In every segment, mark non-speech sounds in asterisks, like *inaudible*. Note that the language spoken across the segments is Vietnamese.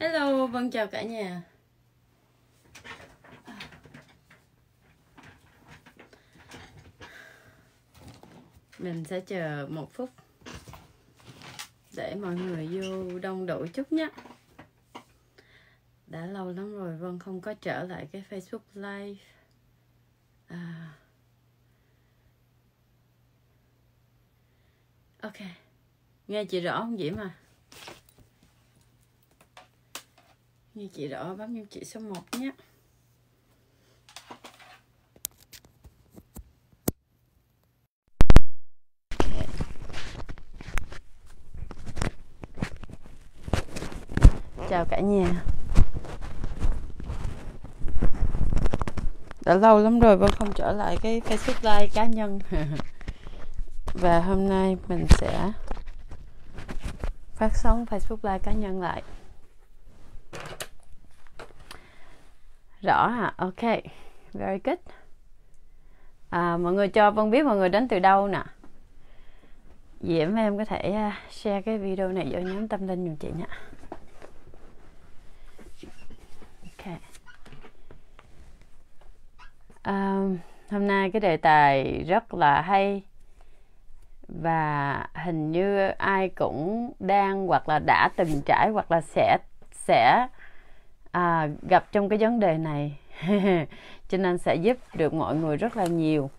Hello, vâng chào cả nhà Mình sẽ chờ một phút Để mọi người vô đông đủ chút nhé Đã lâu lắm rồi Vân không có trở lại cái Facebook Live à. Ok Nghe chị rõ không Diễm à? như chị đỏ bấm cho chị số 1 nhé chào cả nhà đã lâu lắm rồi vẫn không trở lại cái Facebook live cá nhân *laughs* và hôm nay mình sẽ phát sóng Facebook live cá nhân lại rõ hả ok very good à, mọi người cho vân biết mọi người đến từ đâu nè diễm em có thể à, share cái video này vô nhóm tâm linh dùm chị nha ok à, hôm nay cái đề tài rất là hay và hình như ai cũng đang hoặc là đã từng trải hoặc là sẽ sẽ à, gặp trong cái vấn đề này *laughs* cho nên sẽ giúp được mọi người rất là nhiều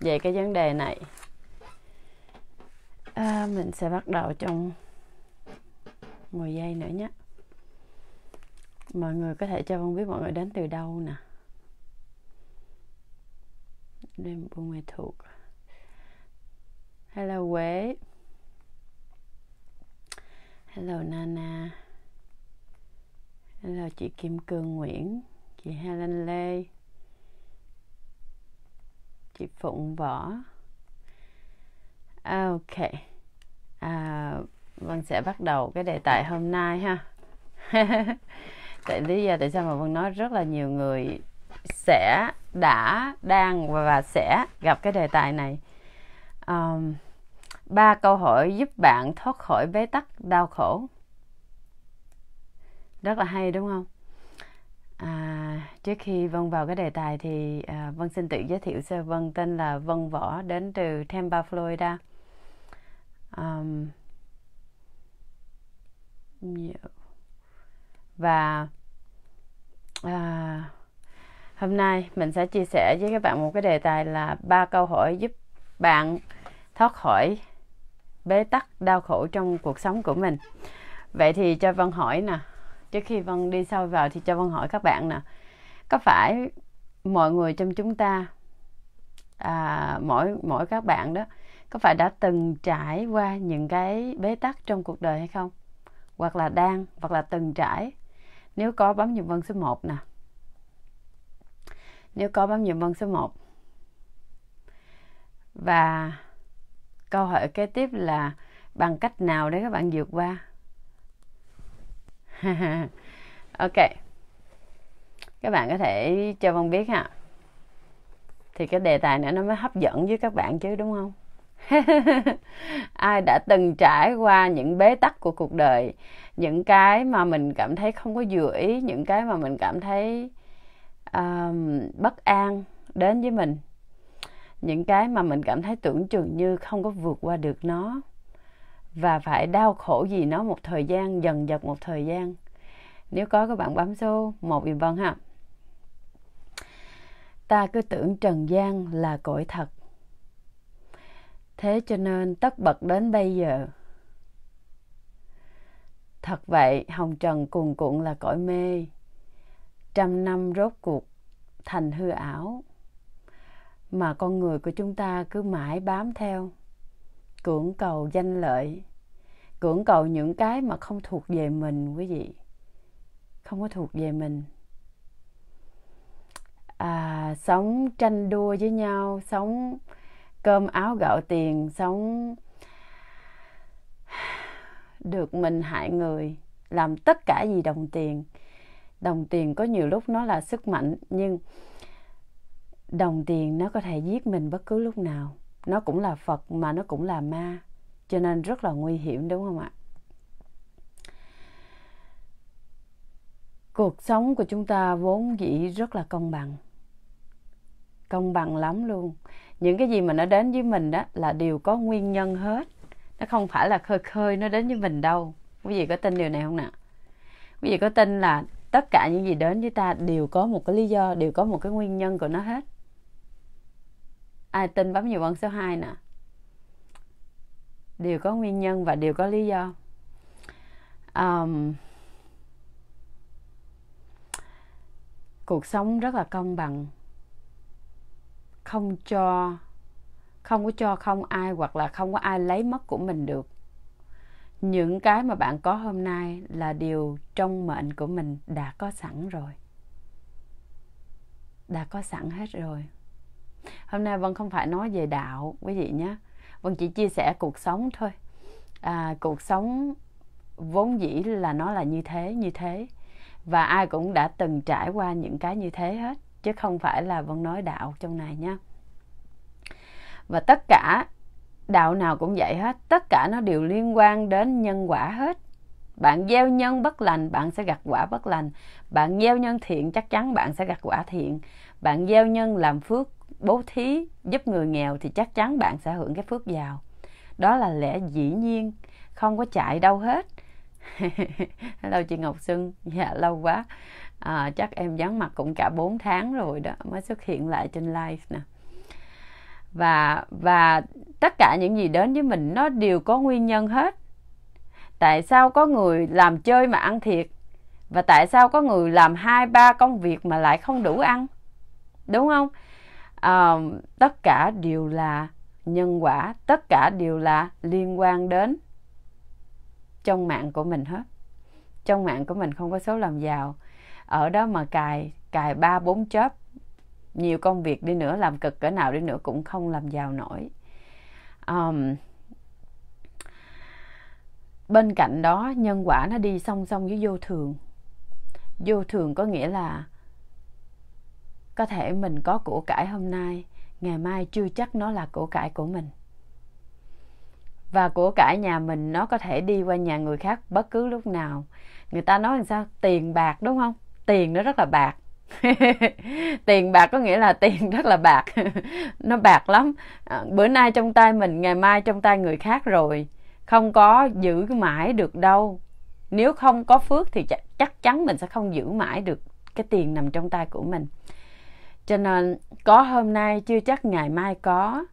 về cái vấn đề này à, mình sẽ bắt đầu trong 10 giây nữa nhé mọi người có thể cho con biết mọi người đến từ đâu nè đêm buôn mê thuộc hello quế hello nana là chị Kim Cương Nguyễn chị Helen Lê chị Phụng Võ à, ok à, Vân sẽ bắt đầu cái đề tài hôm nay ha *laughs* tại lý do tại sao mà Vân nói rất là nhiều người sẽ đã đang và sẽ gặp cái đề tài này um, ba câu hỏi giúp bạn thoát khỏi bế tắc đau khổ rất là hay đúng không à, trước khi vân vào cái đề tài thì à, vân xin tự giới thiệu sơ vân tên là vân võ đến từ Tampa Florida um, và à, hôm nay mình sẽ chia sẻ với các bạn một cái đề tài là ba câu hỏi giúp bạn thoát khỏi bế tắc đau khổ trong cuộc sống của mình vậy thì cho vân hỏi nè trước khi Vân đi sâu vào thì cho Vân hỏi các bạn nè có phải mọi người trong chúng ta à, mỗi mỗi các bạn đó có phải đã từng trải qua những cái bế tắc trong cuộc đời hay không hoặc là đang hoặc là từng trải nếu có bấm dùm Vân số 1 nè nếu có bấm dùm Vân số 1 và câu hỏi kế tiếp là bằng cách nào để các bạn vượt qua *laughs* ok các bạn có thể cho phong biết ha thì cái đề tài này nó mới hấp dẫn với các bạn chứ đúng không *laughs* ai đã từng trải qua những bế tắc của cuộc đời những cái mà mình cảm thấy không có vừa ý những cái mà mình cảm thấy um, bất an đến với mình những cái mà mình cảm thấy tưởng chừng như không có vượt qua được nó và phải đau khổ gì nó một thời gian dần dật một thời gian nếu có các bạn bấm số một Yvonne vâng ha ta cứ tưởng trần gian là cõi thật thế cho nên tất bật đến bây giờ thật vậy hồng trần cuồn cuộn là cõi mê trăm năm rốt cuộc thành hư ảo mà con người của chúng ta cứ mãi bám theo cưỡng cầu danh lợi cưỡng cầu những cái mà không thuộc về mình quý vị không có thuộc về mình à, sống tranh đua với nhau sống cơm áo gạo tiền sống được mình hại người làm tất cả gì đồng tiền đồng tiền có nhiều lúc nó là sức mạnh nhưng đồng tiền nó có thể giết mình bất cứ lúc nào nó cũng là phật mà nó cũng là ma cho nên rất là nguy hiểm đúng không ạ cuộc sống của chúng ta vốn dĩ rất là công bằng công bằng lắm luôn những cái gì mà nó đến với mình đó là đều có nguyên nhân hết nó không phải là khơi khơi nó đến với mình đâu quý vị có tin điều này không nè quý vị có tin là tất cả những gì đến với ta đều có một cái lý do đều có một cái nguyên nhân của nó hết ai tin bấm nhiều ơn số 2 nè đều có nguyên nhân và đều có lý do um, cuộc sống rất là công bằng không cho không có cho không ai hoặc là không có ai lấy mất của mình được những cái mà bạn có hôm nay là điều trong mệnh của mình đã có sẵn rồi đã có sẵn hết rồi hôm nay vẫn không phải nói về đạo quý vị nhé Vân chỉ chia sẻ cuộc sống thôi à, cuộc sống vốn dĩ là nó là như thế như thế và ai cũng đã từng trải qua những cái như thế hết chứ không phải là Vân nói đạo trong này nha và tất cả đạo nào cũng vậy hết tất cả nó đều liên quan đến nhân quả hết bạn gieo nhân bất lành bạn sẽ gặt quả bất lành bạn gieo nhân thiện chắc chắn bạn sẽ gặt quả thiện bạn gieo nhân làm phước bố thí giúp người nghèo thì chắc chắn bạn sẽ hưởng cái phước giàu đó là lẽ dĩ nhiên không có chạy đâu hết lâu *laughs* chị Ngọc Xuân dạ lâu quá à, chắc em vắng mặt cũng cả 4 tháng rồi đó mới xuất hiện lại trên live nè và và tất cả những gì đến với mình nó đều có nguyên nhân hết tại sao có người làm chơi mà ăn thiệt và tại sao có người làm hai ba công việc mà lại không đủ ăn đúng không um, tất cả đều là nhân quả tất cả đều là liên quan đến trong mạng của mình hết trong mạng của mình không có số làm giàu ở đó mà cài cài ba bốn chớp nhiều công việc đi nữa làm cực cỡ nào đi nữa cũng không làm giàu nổi um, bên cạnh đó nhân quả nó đi song song với vô thường vô thường có nghĩa là có thể mình có của cải hôm nay ngày mai chưa chắc nó là của cải của mình và của cải nhà mình nó có thể đi qua nhà người khác bất cứ lúc nào người ta nói làm sao tiền bạc đúng không tiền nó rất là bạc *laughs* tiền bạc có nghĩa là tiền rất là bạc *laughs* nó bạc lắm à, bữa nay trong tay mình ngày mai trong tay người khác rồi không có giữ mãi được đâu nếu không có phước thì chắc chắn mình sẽ không giữ mãi được cái tiền nằm trong tay của mình cho nên có hôm nay chưa chắc ngày mai có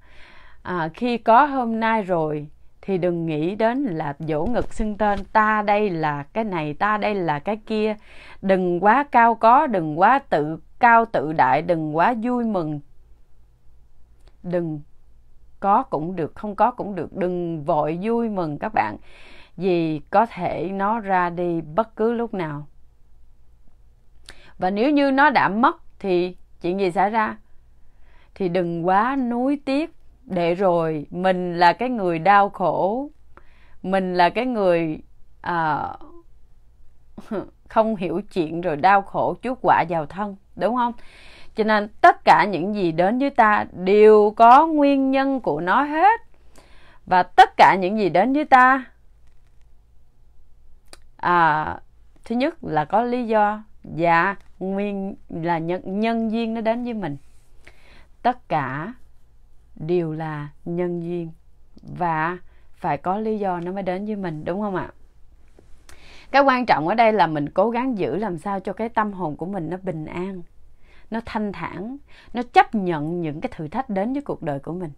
à, khi có hôm nay rồi thì đừng nghĩ đến là dỗ ngực xưng tên ta đây là cái này ta đây là cái kia đừng quá cao có đừng quá tự cao tự đại đừng quá vui mừng đừng có cũng được không có cũng được đừng vội vui mừng các bạn vì có thể nó ra đi bất cứ lúc nào và nếu như nó đã mất thì chuyện gì xảy ra thì đừng quá nuối tiếc để rồi mình là cái người đau khổ mình là cái người à, *laughs* không hiểu chuyện rồi đau khổ chuốc quả vào thân đúng không cho nên tất cả những gì đến với ta đều có nguyên nhân của nó hết và tất cả những gì đến với ta à, thứ nhất là có lý do và dạ, nguyên là nhân, nhân duyên nó đến với mình tất cả đều là nhân duyên và phải có lý do nó mới đến với mình đúng không ạ cái quan trọng ở đây là mình cố gắng giữ làm sao cho cái tâm hồn của mình nó bình an nó thanh thản nó chấp nhận những cái thử thách đến với cuộc đời của mình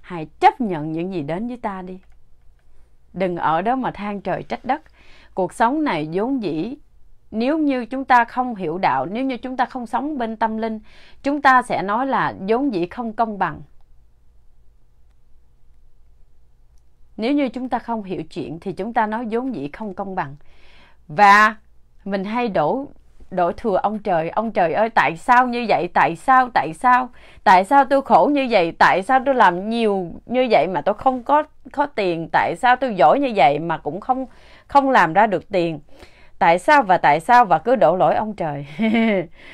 hãy chấp nhận những gì đến với ta đi đừng ở đó mà than trời trách đất cuộc sống này vốn dĩ nếu như chúng ta không hiểu đạo nếu như chúng ta không sống bên tâm linh chúng ta sẽ nói là vốn dĩ không công bằng nếu như chúng ta không hiểu chuyện thì chúng ta nói vốn dĩ không công bằng và mình hay đổ đổ thừa ông trời ông trời ơi tại sao như vậy tại sao tại sao tại sao tôi khổ như vậy tại sao tôi làm nhiều như vậy mà tôi không có có tiền tại sao tôi giỏi như vậy mà cũng không không làm ra được tiền tại sao và tại sao và cứ đổ lỗi ông trời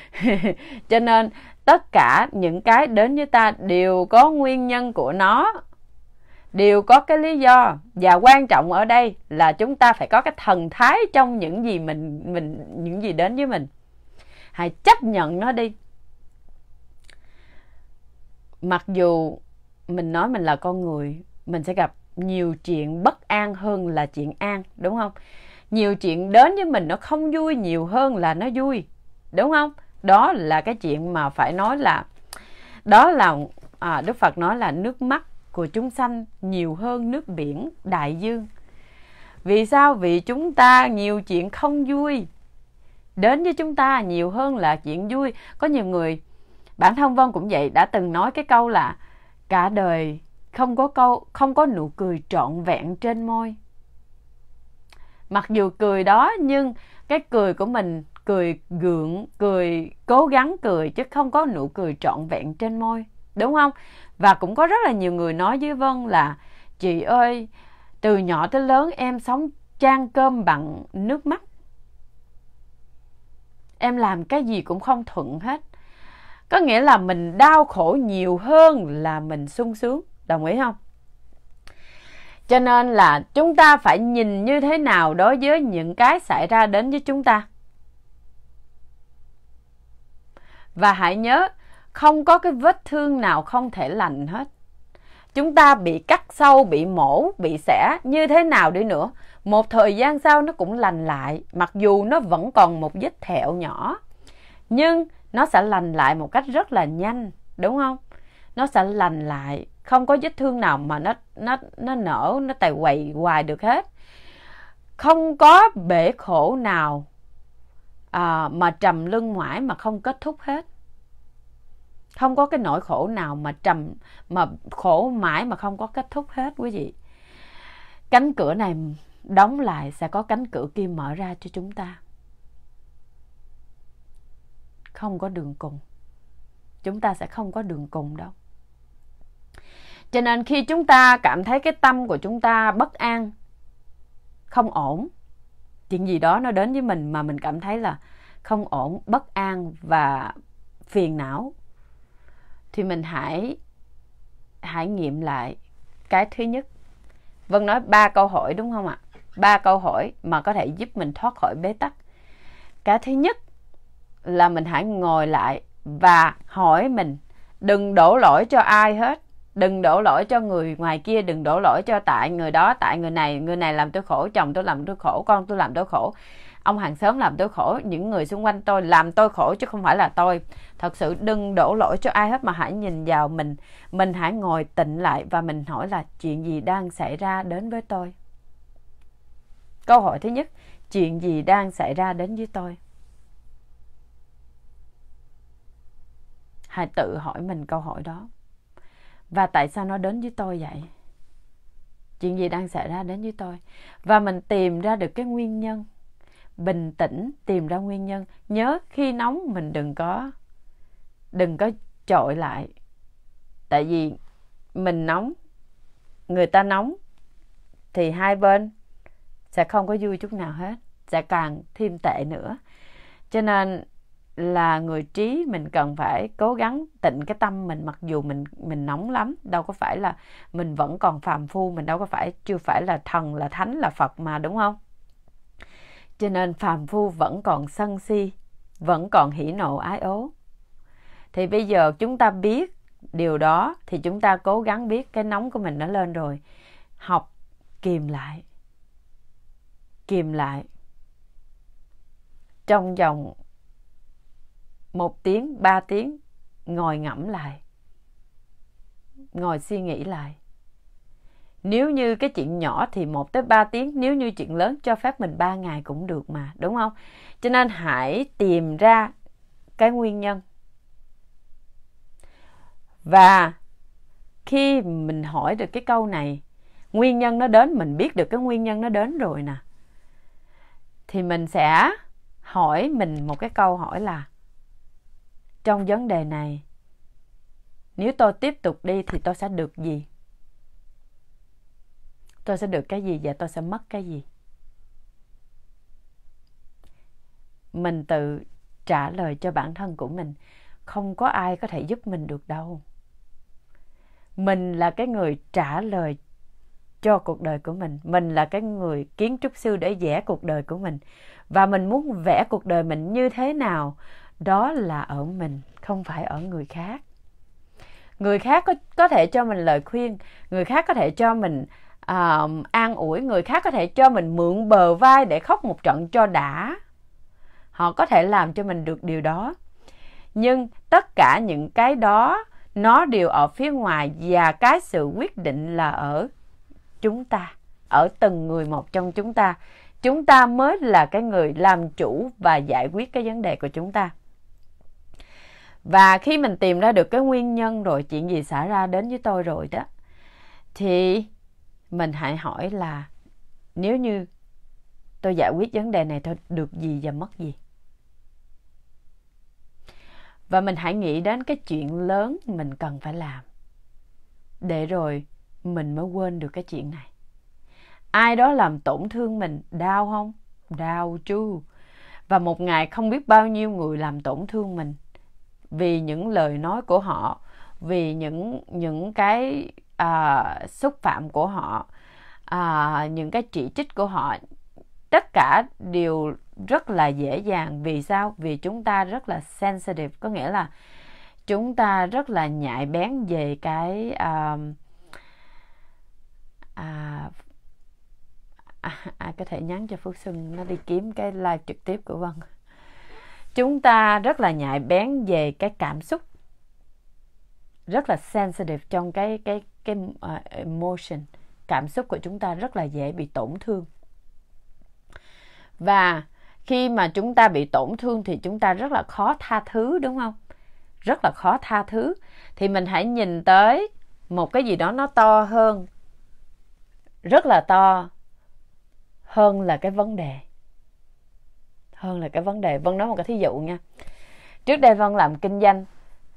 *laughs* cho nên tất cả những cái đến với ta đều có nguyên nhân của nó đều có cái lý do và quan trọng ở đây là chúng ta phải có cái thần thái trong những gì mình mình những gì đến với mình hãy chấp nhận nó đi mặc dù mình nói mình là con người mình sẽ gặp nhiều chuyện bất an hơn là chuyện an đúng không nhiều chuyện đến với mình nó không vui nhiều hơn là nó vui đúng không đó là cái chuyện mà phải nói là đó là à, đức phật nói là nước mắt của chúng sanh nhiều hơn nước biển đại dương vì sao vì chúng ta nhiều chuyện không vui đến với chúng ta nhiều hơn là chuyện vui có nhiều người bản thân vân cũng vậy đã từng nói cái câu là cả đời không có câu không có nụ cười trọn vẹn trên môi mặc dù cười đó nhưng cái cười của mình cười gượng cười cố gắng cười chứ không có nụ cười trọn vẹn trên môi đúng không và cũng có rất là nhiều người nói với vân là chị ơi từ nhỏ tới lớn em sống trang cơm bằng nước mắt em làm cái gì cũng không thuận hết có nghĩa là mình đau khổ nhiều hơn là mình sung sướng đồng ý không cho nên là chúng ta phải nhìn như thế nào đối với những cái xảy ra đến với chúng ta. Và hãy nhớ, không có cái vết thương nào không thể lành hết. Chúng ta bị cắt sâu, bị mổ, bị xẻ như thế nào đi nữa, một thời gian sau nó cũng lành lại, mặc dù nó vẫn còn một vết thẹo nhỏ. Nhưng nó sẽ lành lại một cách rất là nhanh, đúng không? Nó sẽ lành lại không có vết thương nào mà nó nó nó nở nó tài quậy hoài được hết không có bể khổ nào à, mà trầm lưng mãi mà không kết thúc hết không có cái nỗi khổ nào mà trầm mà khổ mãi mà không có kết thúc hết quý vị cánh cửa này đóng lại sẽ có cánh cửa kia mở ra cho chúng ta không có đường cùng chúng ta sẽ không có đường cùng đâu cho nên khi chúng ta cảm thấy cái tâm của chúng ta bất an không ổn chuyện gì đó nó đến với mình mà mình cảm thấy là không ổn bất an và phiền não thì mình hãy hãy nghiệm lại cái thứ nhất vân nói ba câu hỏi đúng không ạ ba câu hỏi mà có thể giúp mình thoát khỏi bế tắc cái thứ nhất là mình hãy ngồi lại và hỏi mình đừng đổ lỗi cho ai hết đừng đổ lỗi cho người ngoài kia đừng đổ lỗi cho tại người đó tại người này người này làm tôi khổ chồng tôi làm tôi khổ con tôi làm tôi khổ ông hàng xóm làm tôi khổ những người xung quanh tôi làm tôi khổ chứ không phải là tôi thật sự đừng đổ lỗi cho ai hết mà hãy nhìn vào mình mình hãy ngồi tịnh lại và mình hỏi là chuyện gì đang xảy ra đến với tôi câu hỏi thứ nhất chuyện gì đang xảy ra đến với tôi hãy tự hỏi mình câu hỏi đó và tại sao nó đến với tôi vậy? Chuyện gì đang xảy ra đến với tôi? Và mình tìm ra được cái nguyên nhân. Bình tĩnh tìm ra nguyên nhân. Nhớ khi nóng mình đừng có đừng có trội lại. Tại vì mình nóng, người ta nóng thì hai bên sẽ không có vui chút nào hết, sẽ càng thêm tệ nữa. Cho nên là người trí mình cần phải cố gắng tịnh cái tâm mình mặc dù mình mình nóng lắm đâu có phải là mình vẫn còn phàm phu mình đâu có phải chưa phải là thần là thánh là phật mà đúng không cho nên phàm phu vẫn còn sân si vẫn còn hỉ nộ ái ố thì bây giờ chúng ta biết điều đó thì chúng ta cố gắng biết cái nóng của mình nó lên rồi học kìm lại kìm lại trong vòng một tiếng, ba tiếng, ngồi ngẫm lại. Ngồi suy nghĩ lại. Nếu như cái chuyện nhỏ thì một tới ba tiếng, nếu như chuyện lớn cho phép mình ba ngày cũng được mà, đúng không? Cho nên hãy tìm ra cái nguyên nhân. Và khi mình hỏi được cái câu này, nguyên nhân nó đến, mình biết được cái nguyên nhân nó đến rồi nè. Thì mình sẽ hỏi mình một cái câu hỏi là trong vấn đề này. Nếu tôi tiếp tục đi thì tôi sẽ được gì? Tôi sẽ được cái gì và tôi sẽ mất cái gì? Mình tự trả lời cho bản thân của mình, không có ai có thể giúp mình được đâu. Mình là cái người trả lời cho cuộc đời của mình mình là cái người kiến trúc sư để vẽ cuộc đời của mình và mình muốn vẽ cuộc đời mình như thế nào đó là ở mình không phải ở người khác người khác có có thể cho mình lời khuyên người khác có thể cho mình uh, an ủi người khác có thể cho mình mượn bờ vai để khóc một trận cho đã họ có thể làm cho mình được điều đó nhưng tất cả những cái đó nó đều ở phía ngoài và cái sự quyết định là ở chúng ta ở từng người một trong chúng ta chúng ta mới là cái người làm chủ và giải quyết cái vấn đề của chúng ta và khi mình tìm ra được cái nguyên nhân rồi chuyện gì xảy ra đến với tôi rồi đó thì mình hãy hỏi là nếu như tôi giải quyết vấn đề này tôi được gì và mất gì. Và mình hãy nghĩ đến cái chuyện lớn mình cần phải làm. Để rồi mình mới quên được cái chuyện này. Ai đó làm tổn thương mình đau không? Đau chứ. Và một ngày không biết bao nhiêu người làm tổn thương mình vì những lời nói của họ vì những những cái uh, xúc phạm của họ uh, những cái chỉ trích của họ tất cả đều rất là dễ dàng vì sao vì chúng ta rất là sensitive có nghĩa là chúng ta rất là nhạy bén về cái uh, uh, ai có thể nhắn cho Phước Xuân nó đi kiếm cái live trực tiếp của Vân chúng ta rất là nhạy bén về cái cảm xúc rất là sensitive trong cái cái cái ờ, emotion cảm xúc của chúng ta rất là dễ bị tổn thương và khi mà chúng ta bị tổn thương thì chúng ta rất là khó tha thứ đúng không rất là khó tha thứ thì mình hãy nhìn tới một cái gì đó nó to hơn rất là to hơn là cái vấn đề hơn là cái vấn đề vân nói một cái thí dụ nha trước đây vân làm kinh doanh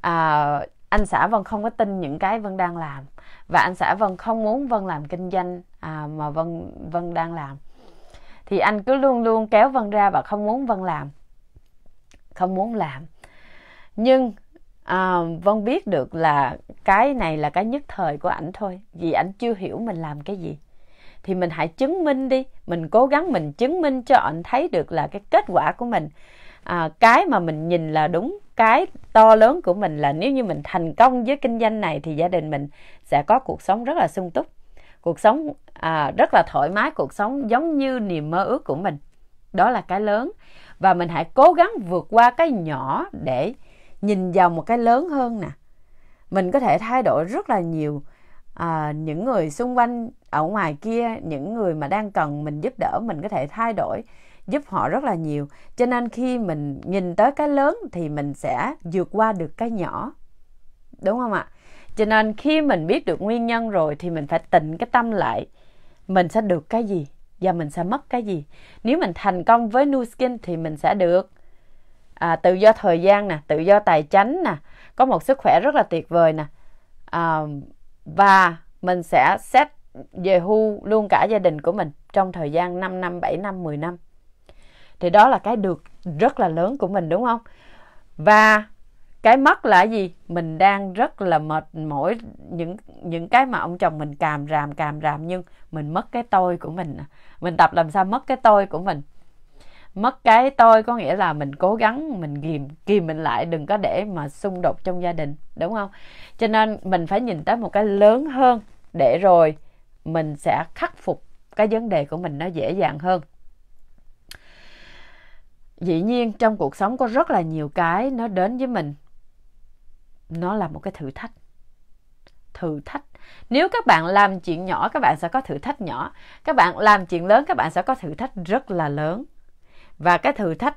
à, anh xã vân không có tin những cái vân đang làm và anh xã vân không muốn vân làm kinh doanh à, mà vân vân đang làm thì anh cứ luôn luôn kéo vân ra và không muốn vân làm không muốn làm nhưng à, vân biết được là cái này là cái nhất thời của ảnh thôi vì ảnh chưa hiểu mình làm cái gì thì mình hãy chứng minh đi mình cố gắng mình chứng minh cho anh thấy được là cái kết quả của mình à, cái mà mình nhìn là đúng cái to lớn của mình là nếu như mình thành công với kinh doanh này thì gia đình mình sẽ có cuộc sống rất là sung túc cuộc sống à, rất là thoải mái cuộc sống giống như niềm mơ ước của mình đó là cái lớn và mình hãy cố gắng vượt qua cái nhỏ để nhìn vào một cái lớn hơn nè mình có thể thay đổi rất là nhiều à, những người xung quanh ở ngoài kia những người mà đang cần mình giúp đỡ mình có thể thay đổi giúp họ rất là nhiều cho nên khi mình nhìn tới cái lớn thì mình sẽ vượt qua được cái nhỏ đúng không ạ cho nên khi mình biết được nguyên nhân rồi thì mình phải tịnh cái tâm lại mình sẽ được cái gì và mình sẽ mất cái gì nếu mình thành công với new skin thì mình sẽ được à, tự do thời gian nè tự do tài chính nè có một sức khỏe rất là tuyệt vời nè à, và mình sẽ xét về hưu luôn cả gia đình của mình trong thời gian 5 năm, 7 năm, 10 năm. Thì đó là cái được rất là lớn của mình đúng không? Và cái mất là gì? Mình đang rất là mệt mỏi những những cái mà ông chồng mình càm ràm càm ràm nhưng mình mất cái tôi của mình. Mình tập làm sao mất cái tôi của mình mất cái tôi có nghĩa là mình cố gắng mình kìm kìm mình lại đừng có để mà xung đột trong gia đình đúng không cho nên mình phải nhìn tới một cái lớn hơn để rồi mình sẽ khắc phục cái vấn đề của mình nó dễ dàng hơn dĩ nhiên trong cuộc sống có rất là nhiều cái nó đến với mình nó là một cái thử thách thử thách nếu các bạn làm chuyện nhỏ các bạn sẽ có thử thách nhỏ các bạn làm chuyện lớn các bạn sẽ có thử thách rất là lớn và cái thử thách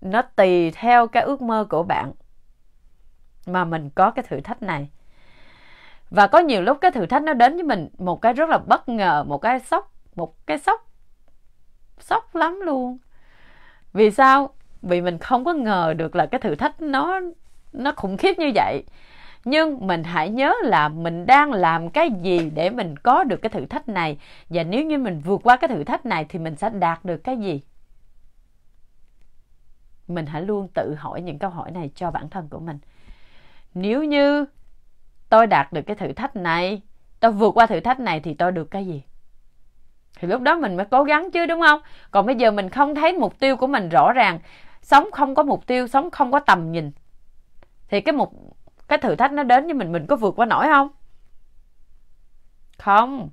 nó tùy theo cái ước mơ của bạn mà mình có cái thử thách này và có nhiều lúc cái thử thách nó đến với mình một cái rất là bất ngờ một cái sốc một cái sốc sốc lắm luôn vì sao vì mình không có ngờ được là cái thử thách nó nó khủng khiếp như vậy nhưng mình hãy nhớ là mình đang làm cái gì để mình có được cái thử thách này và nếu như mình vượt qua cái thử thách này thì mình sẽ đạt được cái gì mình hãy luôn tự hỏi những câu hỏi này cho bản thân của mình nếu như tôi đạt được cái thử thách này tôi vượt qua thử thách này thì tôi được cái gì thì lúc đó mình mới cố gắng chứ đúng không còn bây giờ mình không thấy mục tiêu của mình rõ ràng sống không có mục tiêu sống không có tầm nhìn thì cái mục cái thử thách nó đến với mình mình có vượt qua nổi không không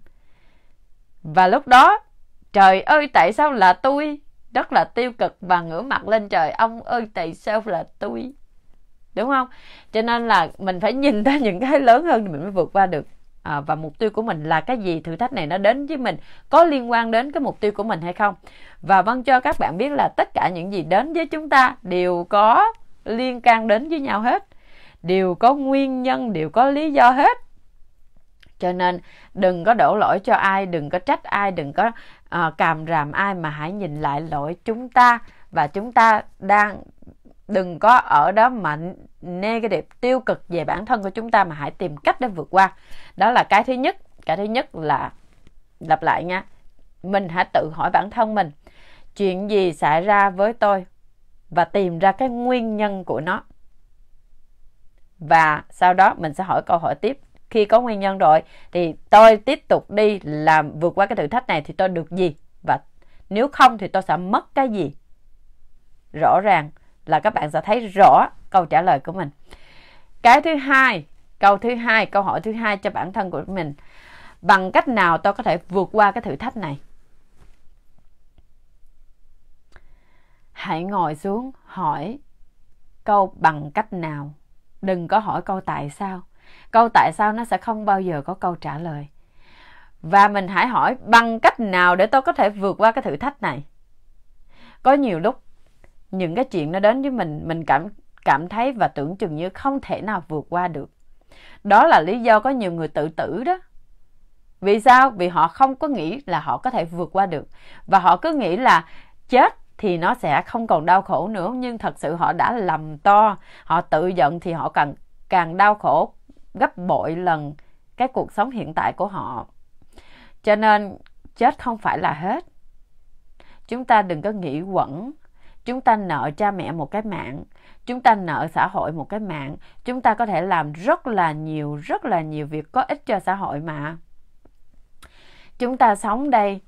và lúc đó trời ơi tại sao là tôi rất là tiêu cực và ngửa mặt lên trời ông ơi tại sao là tôi đúng không cho nên là mình phải nhìn ra những cái lớn hơn thì mình mới vượt qua được à, và mục tiêu của mình là cái gì thử thách này nó đến với mình có liên quan đến cái mục tiêu của mình hay không và vâng cho các bạn biết là tất cả những gì đến với chúng ta đều có liên can đến với nhau hết đều có nguyên nhân đều có lý do hết cho nên đừng có đổ lỗi cho ai đừng có trách ai đừng có à, càm ràm ai mà hãy nhìn lại lỗi chúng ta và chúng ta đang đừng có ở đó mà negative tiêu cực về bản thân của chúng ta mà hãy tìm cách để vượt qua đó là cái thứ nhất cái thứ nhất là lặp lại nha mình hãy tự hỏi bản thân mình chuyện gì xảy ra với tôi và tìm ra cái nguyên nhân của nó và sau đó mình sẽ hỏi câu hỏi tiếp khi có nguyên nhân rồi thì tôi tiếp tục đi làm vượt qua cái thử thách này thì tôi được gì và nếu không thì tôi sẽ mất cái gì rõ ràng là các bạn sẽ thấy rõ câu trả lời của mình cái thứ hai câu thứ hai câu hỏi thứ hai cho bản thân của mình bằng cách nào tôi có thể vượt qua cái thử thách này hãy ngồi xuống hỏi câu bằng cách nào đừng có hỏi câu tại sao Câu tại sao nó sẽ không bao giờ có câu trả lời. Và mình hãy hỏi bằng cách nào để tôi có thể vượt qua cái thử thách này. Có nhiều lúc những cái chuyện nó đến với mình, mình cảm cảm thấy và tưởng chừng như không thể nào vượt qua được. Đó là lý do có nhiều người tự tử đó. Vì sao? Vì họ không có nghĩ là họ có thể vượt qua được và họ cứ nghĩ là chết thì nó sẽ không còn đau khổ nữa nhưng thật sự họ đã lầm to họ tự giận thì họ càng càng đau khổ gấp bội lần cái cuộc sống hiện tại của họ. Cho nên chết không phải là hết. Chúng ta đừng có nghĩ quẩn. Chúng ta nợ cha mẹ một cái mạng, chúng ta nợ xã hội một cái mạng, chúng ta có thể làm rất là nhiều, rất là nhiều việc có ích cho xã hội mà. Chúng ta sống đây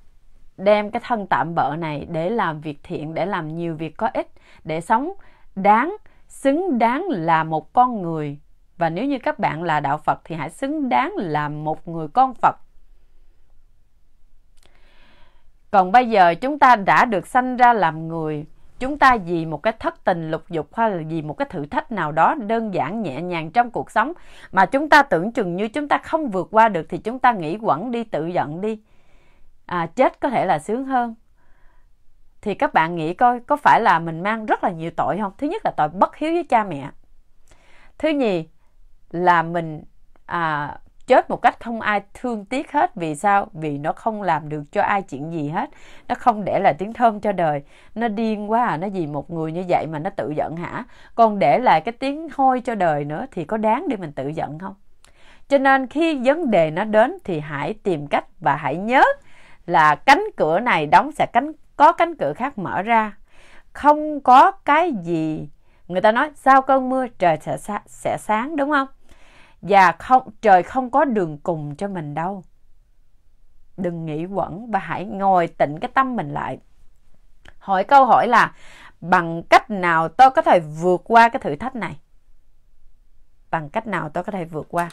đem cái thân tạm bợ này để làm việc thiện, để làm nhiều việc có ích, để sống đáng, xứng đáng là một con người và nếu như các bạn là đạo Phật thì hãy xứng đáng là một người con Phật. Còn bây giờ chúng ta đã được sanh ra làm người, chúng ta vì một cái thất tình lục dục hay là vì một cái thử thách nào đó đơn giản nhẹ nhàng trong cuộc sống mà chúng ta tưởng chừng như chúng ta không vượt qua được thì chúng ta nghĩ quẩn đi tự giận đi. À, chết có thể là sướng hơn. Thì các bạn nghĩ coi có phải là mình mang rất là nhiều tội không? Thứ nhất là tội bất hiếu với cha mẹ. Thứ nhì, là mình à, chết một cách không ai thương tiếc hết vì sao vì nó không làm được cho ai chuyện gì hết nó không để lại tiếng thơm cho đời nó điên quá à nó vì một người như vậy mà nó tự giận hả còn để lại cái tiếng hôi cho đời nữa thì có đáng để mình tự giận không cho nên khi vấn đề nó đến thì hãy tìm cách và hãy nhớ là cánh cửa này đóng sẽ cánh có cánh cửa khác mở ra không có cái gì người ta nói sau cơn mưa trời sẽ sẽ sáng đúng không và không trời không có đường cùng cho mình đâu. Đừng nghĩ quẩn và hãy ngồi tịnh cái tâm mình lại. Hỏi câu hỏi là bằng cách nào tôi có thể vượt qua cái thử thách này? Bằng cách nào tôi có thể vượt qua?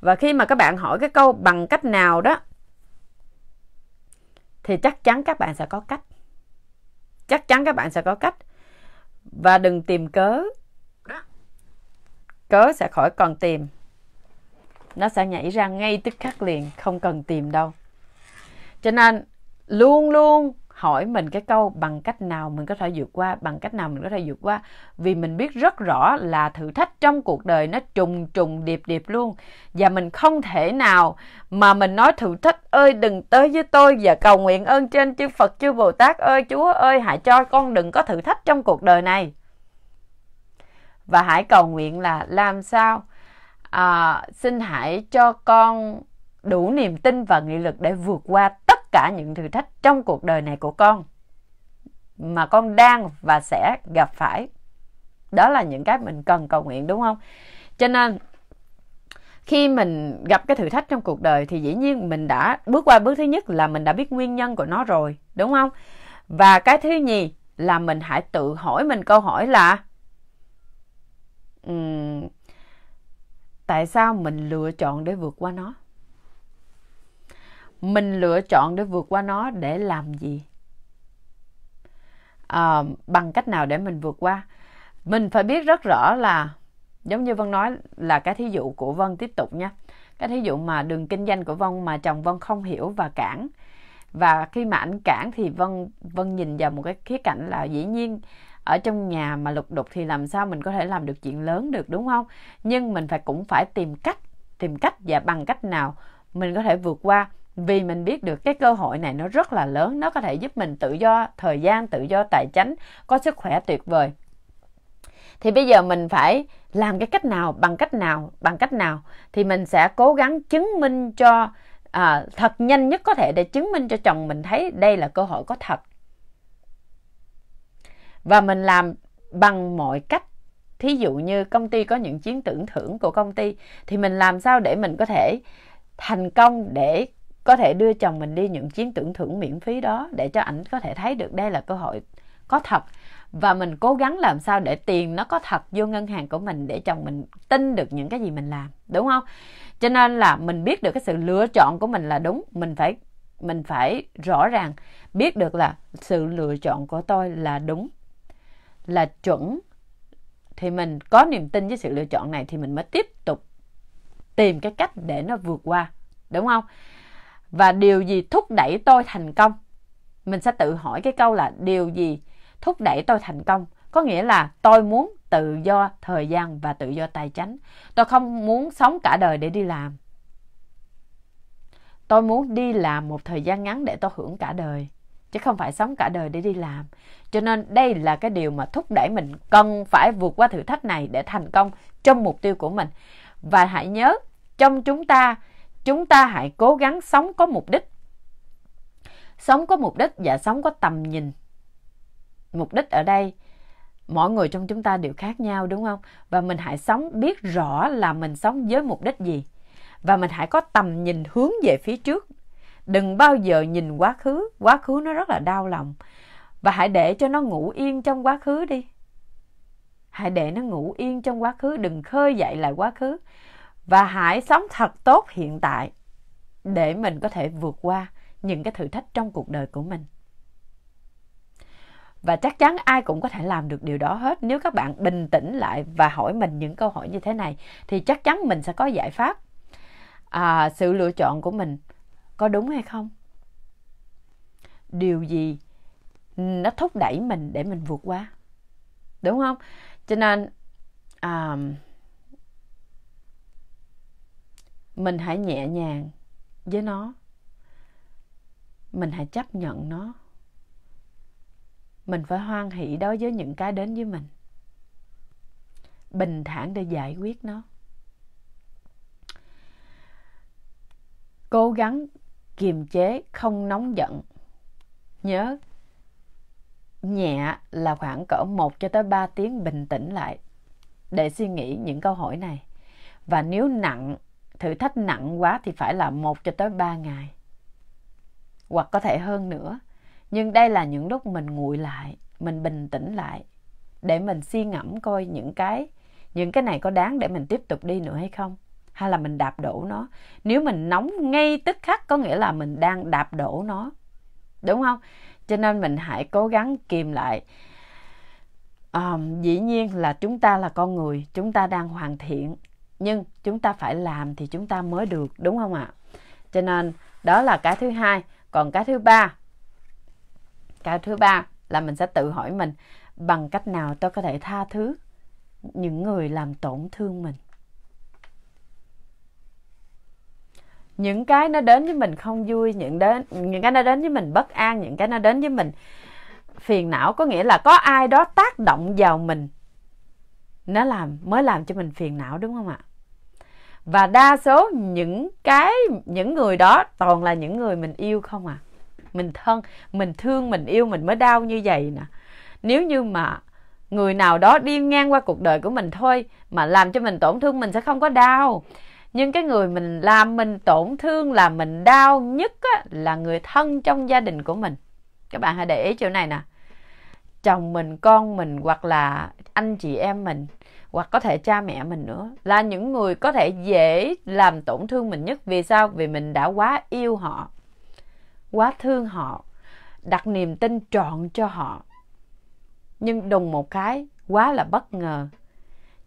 Và khi mà các bạn hỏi cái câu bằng cách nào đó thì chắc chắn các bạn sẽ có cách. Chắc chắn các bạn sẽ có cách. Và đừng tìm cớ cớ sẽ khỏi còn tìm. Nó sẽ nhảy ra ngay tức khắc liền, không cần tìm đâu. Cho nên luôn luôn hỏi mình cái câu bằng cách nào mình có thể vượt qua, bằng cách nào mình có thể vượt qua. Vì mình biết rất rõ là thử thách trong cuộc đời nó trùng trùng điệp điệp luôn. Và mình không thể nào mà mình nói thử thách ơi đừng tới với tôi và cầu nguyện ơn trên chư Phật chư Bồ Tát ơi Chúa ơi hãy cho con đừng có thử thách trong cuộc đời này và hãy cầu nguyện là làm sao à, xin hãy cho con đủ niềm tin và nghị lực để vượt qua tất cả những thử thách trong cuộc đời này của con mà con đang và sẽ gặp phải đó là những cái mình cần cầu nguyện đúng không cho nên khi mình gặp cái thử thách trong cuộc đời thì dĩ nhiên mình đã bước qua bước thứ nhất là mình đã biết nguyên nhân của nó rồi đúng không và cái thứ nhì là mình hãy tự hỏi mình câu hỏi là tại sao mình lựa chọn để vượt qua nó mình lựa chọn để vượt qua nó để làm gì à, bằng cách nào để mình vượt qua mình phải biết rất rõ là giống như vân nói là cái thí dụ của vân tiếp tục nha cái thí dụ mà đường kinh doanh của vân mà chồng vân không hiểu và cản và khi mà ảnh cản thì vân vân nhìn vào một cái khía cạnh là dĩ nhiên ở trong nhà mà lục đục thì làm sao mình có thể làm được chuyện lớn được đúng không nhưng mình phải cũng phải tìm cách tìm cách và bằng cách nào mình có thể vượt qua vì mình biết được cái cơ hội này nó rất là lớn nó có thể giúp mình tự do thời gian tự do tài chính có sức khỏe tuyệt vời thì bây giờ mình phải làm cái cách nào bằng cách nào bằng cách nào thì mình sẽ cố gắng chứng minh cho à, thật nhanh nhất có thể để chứng minh cho chồng mình thấy đây là cơ hội có thật và mình làm bằng mọi cách thí dụ như công ty có những chiến tưởng thưởng của công ty thì mình làm sao để mình có thể thành công để có thể đưa chồng mình đi những chuyến tưởng thưởng miễn phí đó để cho ảnh có thể thấy được đây là cơ hội có thật và mình cố gắng làm sao để tiền nó có thật vô ngân hàng của mình để chồng mình tin được những cái gì mình làm đúng không cho nên là mình biết được cái sự lựa chọn của mình là đúng mình phải mình phải rõ ràng biết được là sự lựa chọn của tôi là đúng là chuẩn thì mình có niềm tin với sự lựa chọn này thì mình mới tiếp tục tìm cái cách để nó vượt qua đúng không và điều gì thúc đẩy tôi thành công mình sẽ tự hỏi cái câu là điều gì thúc đẩy tôi thành công có nghĩa là tôi muốn tự do thời gian và tự do tài chính tôi không muốn sống cả đời để đi làm tôi muốn đi làm một thời gian ngắn để tôi hưởng cả đời chứ không phải sống cả đời để đi làm. Cho nên đây là cái điều mà thúc đẩy mình cần phải vượt qua thử thách này để thành công trong mục tiêu của mình. Và hãy nhớ, trong chúng ta, chúng ta hãy cố gắng sống có mục đích. Sống có mục đích và sống có tầm nhìn. Mục đích ở đây mỗi người trong chúng ta đều khác nhau đúng không? Và mình hãy sống biết rõ là mình sống với mục đích gì. Và mình hãy có tầm nhìn hướng về phía trước đừng bao giờ nhìn quá khứ quá khứ nó rất là đau lòng và hãy để cho nó ngủ yên trong quá khứ đi hãy để nó ngủ yên trong quá khứ đừng khơi dậy lại quá khứ và hãy sống thật tốt hiện tại để mình có thể vượt qua những cái thử thách trong cuộc đời của mình và chắc chắn ai cũng có thể làm được điều đó hết nếu các bạn bình tĩnh lại và hỏi mình những câu hỏi như thế này thì chắc chắn mình sẽ có giải pháp à, sự lựa chọn của mình có đúng hay không điều gì nó thúc đẩy mình để mình vượt qua đúng không cho nên um, mình hãy nhẹ nhàng với nó mình hãy chấp nhận nó mình phải hoan hỷ đối với những cái đến với mình bình thản để giải quyết nó cố gắng kiềm chế không nóng giận nhớ nhẹ là khoảng cỡ 1 cho tới 3 tiếng bình tĩnh lại để suy nghĩ những câu hỏi này và nếu nặng thử thách nặng quá thì phải là 1 cho tới 3 ngày hoặc có thể hơn nữa nhưng đây là những lúc mình nguội lại mình bình tĩnh lại để mình suy ngẫm coi những cái những cái này có đáng để mình tiếp tục đi nữa hay không hay là mình đạp đổ nó nếu mình nóng ngay tức khắc có nghĩa là mình đang đạp đổ nó đúng không cho nên mình hãy cố gắng kìm lại à, dĩ nhiên là chúng ta là con người chúng ta đang hoàn thiện nhưng chúng ta phải làm thì chúng ta mới được đúng không ạ cho nên đó là cái thứ hai còn cái thứ ba cái thứ ba là mình sẽ tự hỏi mình bằng cách nào tôi có thể tha thứ những người làm tổn thương mình những cái nó đến với mình không vui những đến những cái nó đến với mình bất an những cái nó đến với mình phiền não có nghĩa là có ai đó tác động vào mình nó làm mới làm cho mình phiền não đúng không ạ và đa số những cái những người đó toàn là những người mình yêu không à mình thân mình thương mình yêu mình mới đau như vậy nè nếu như mà người nào đó đi ngang qua cuộc đời của mình thôi mà làm cho mình tổn thương mình sẽ không có đau nhưng cái người mình làm mình tổn thương là mình đau nhất á, là người thân trong gia đình của mình các bạn hãy để ý chỗ này nè chồng mình con mình hoặc là anh chị em mình hoặc có thể cha mẹ mình nữa là những người có thể dễ làm tổn thương mình nhất vì sao vì mình đã quá yêu họ quá thương họ đặt niềm tin trọn cho họ nhưng đùng một cái quá là bất ngờ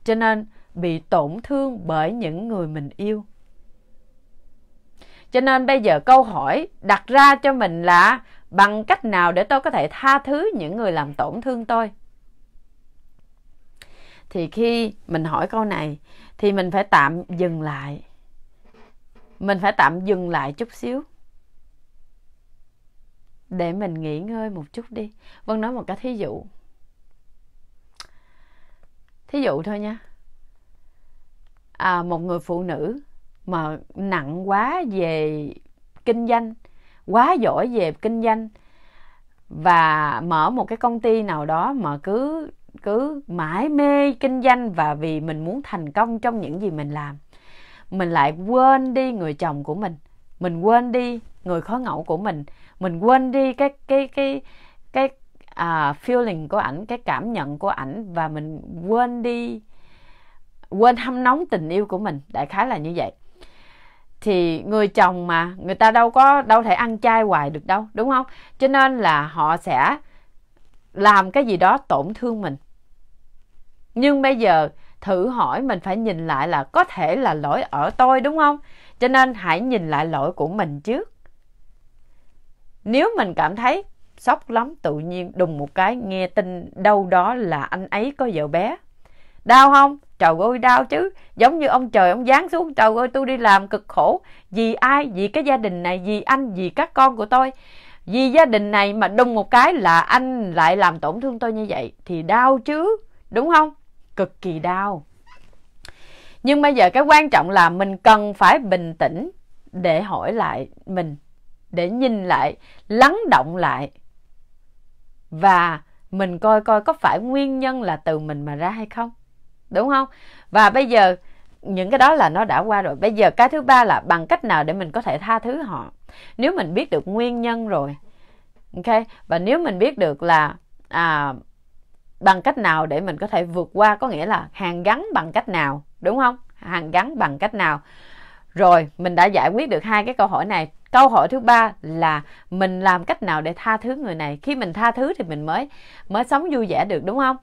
cho nên bị tổn thương bởi những người mình yêu cho nên bây giờ câu hỏi đặt ra cho mình là bằng cách nào để tôi có thể tha thứ những người làm tổn thương tôi thì khi mình hỏi câu này thì mình phải tạm dừng lại mình phải tạm dừng lại chút xíu để mình nghỉ ngơi một chút đi vân nói một cái thí dụ thí dụ thôi nha à, một người phụ nữ mà nặng quá về kinh doanh quá giỏi về kinh doanh và mở một cái công ty nào đó mà cứ cứ mãi mê kinh doanh và vì mình muốn thành công trong những gì mình làm mình lại quên đi người chồng của mình mình quên đi người khó ngẫu của mình mình quên đi cái cái cái cái à, feeling của ảnh cái cảm nhận của ảnh và mình quên đi quên hâm nóng tình yêu của mình đại khái là như vậy thì người chồng mà người ta đâu có đâu thể ăn chay hoài được đâu đúng không cho nên là họ sẽ làm cái gì đó tổn thương mình nhưng bây giờ thử hỏi mình phải nhìn lại là có thể là lỗi ở tôi đúng không cho nên hãy nhìn lại lỗi của mình trước nếu mình cảm thấy sốc lắm tự nhiên đùng một cái nghe tin đâu đó là anh ấy có vợ bé đau không trời ơi đau chứ giống như ông trời ông giáng xuống trời ơi tôi đi làm cực khổ vì ai vì cái gia đình này vì anh vì các con của tôi vì gia đình này mà đùng một cái là anh lại làm tổn thương tôi như vậy thì đau chứ đúng không cực kỳ đau nhưng bây giờ cái quan trọng là mình cần phải bình tĩnh để hỏi lại mình để nhìn lại lắng động lại và mình coi coi có phải nguyên nhân là từ mình mà ra hay không đúng không và bây giờ những cái đó là nó đã qua rồi bây giờ cái thứ ba là bằng cách nào để mình có thể tha thứ họ nếu mình biết được nguyên nhân rồi ok và nếu mình biết được là à, bằng cách nào để mình có thể vượt qua có nghĩa là hàng gắn bằng cách nào đúng không hàng gắn bằng cách nào rồi mình đã giải quyết được hai cái câu hỏi này câu hỏi thứ ba là mình làm cách nào để tha thứ người này khi mình tha thứ thì mình mới mới sống vui vẻ được đúng không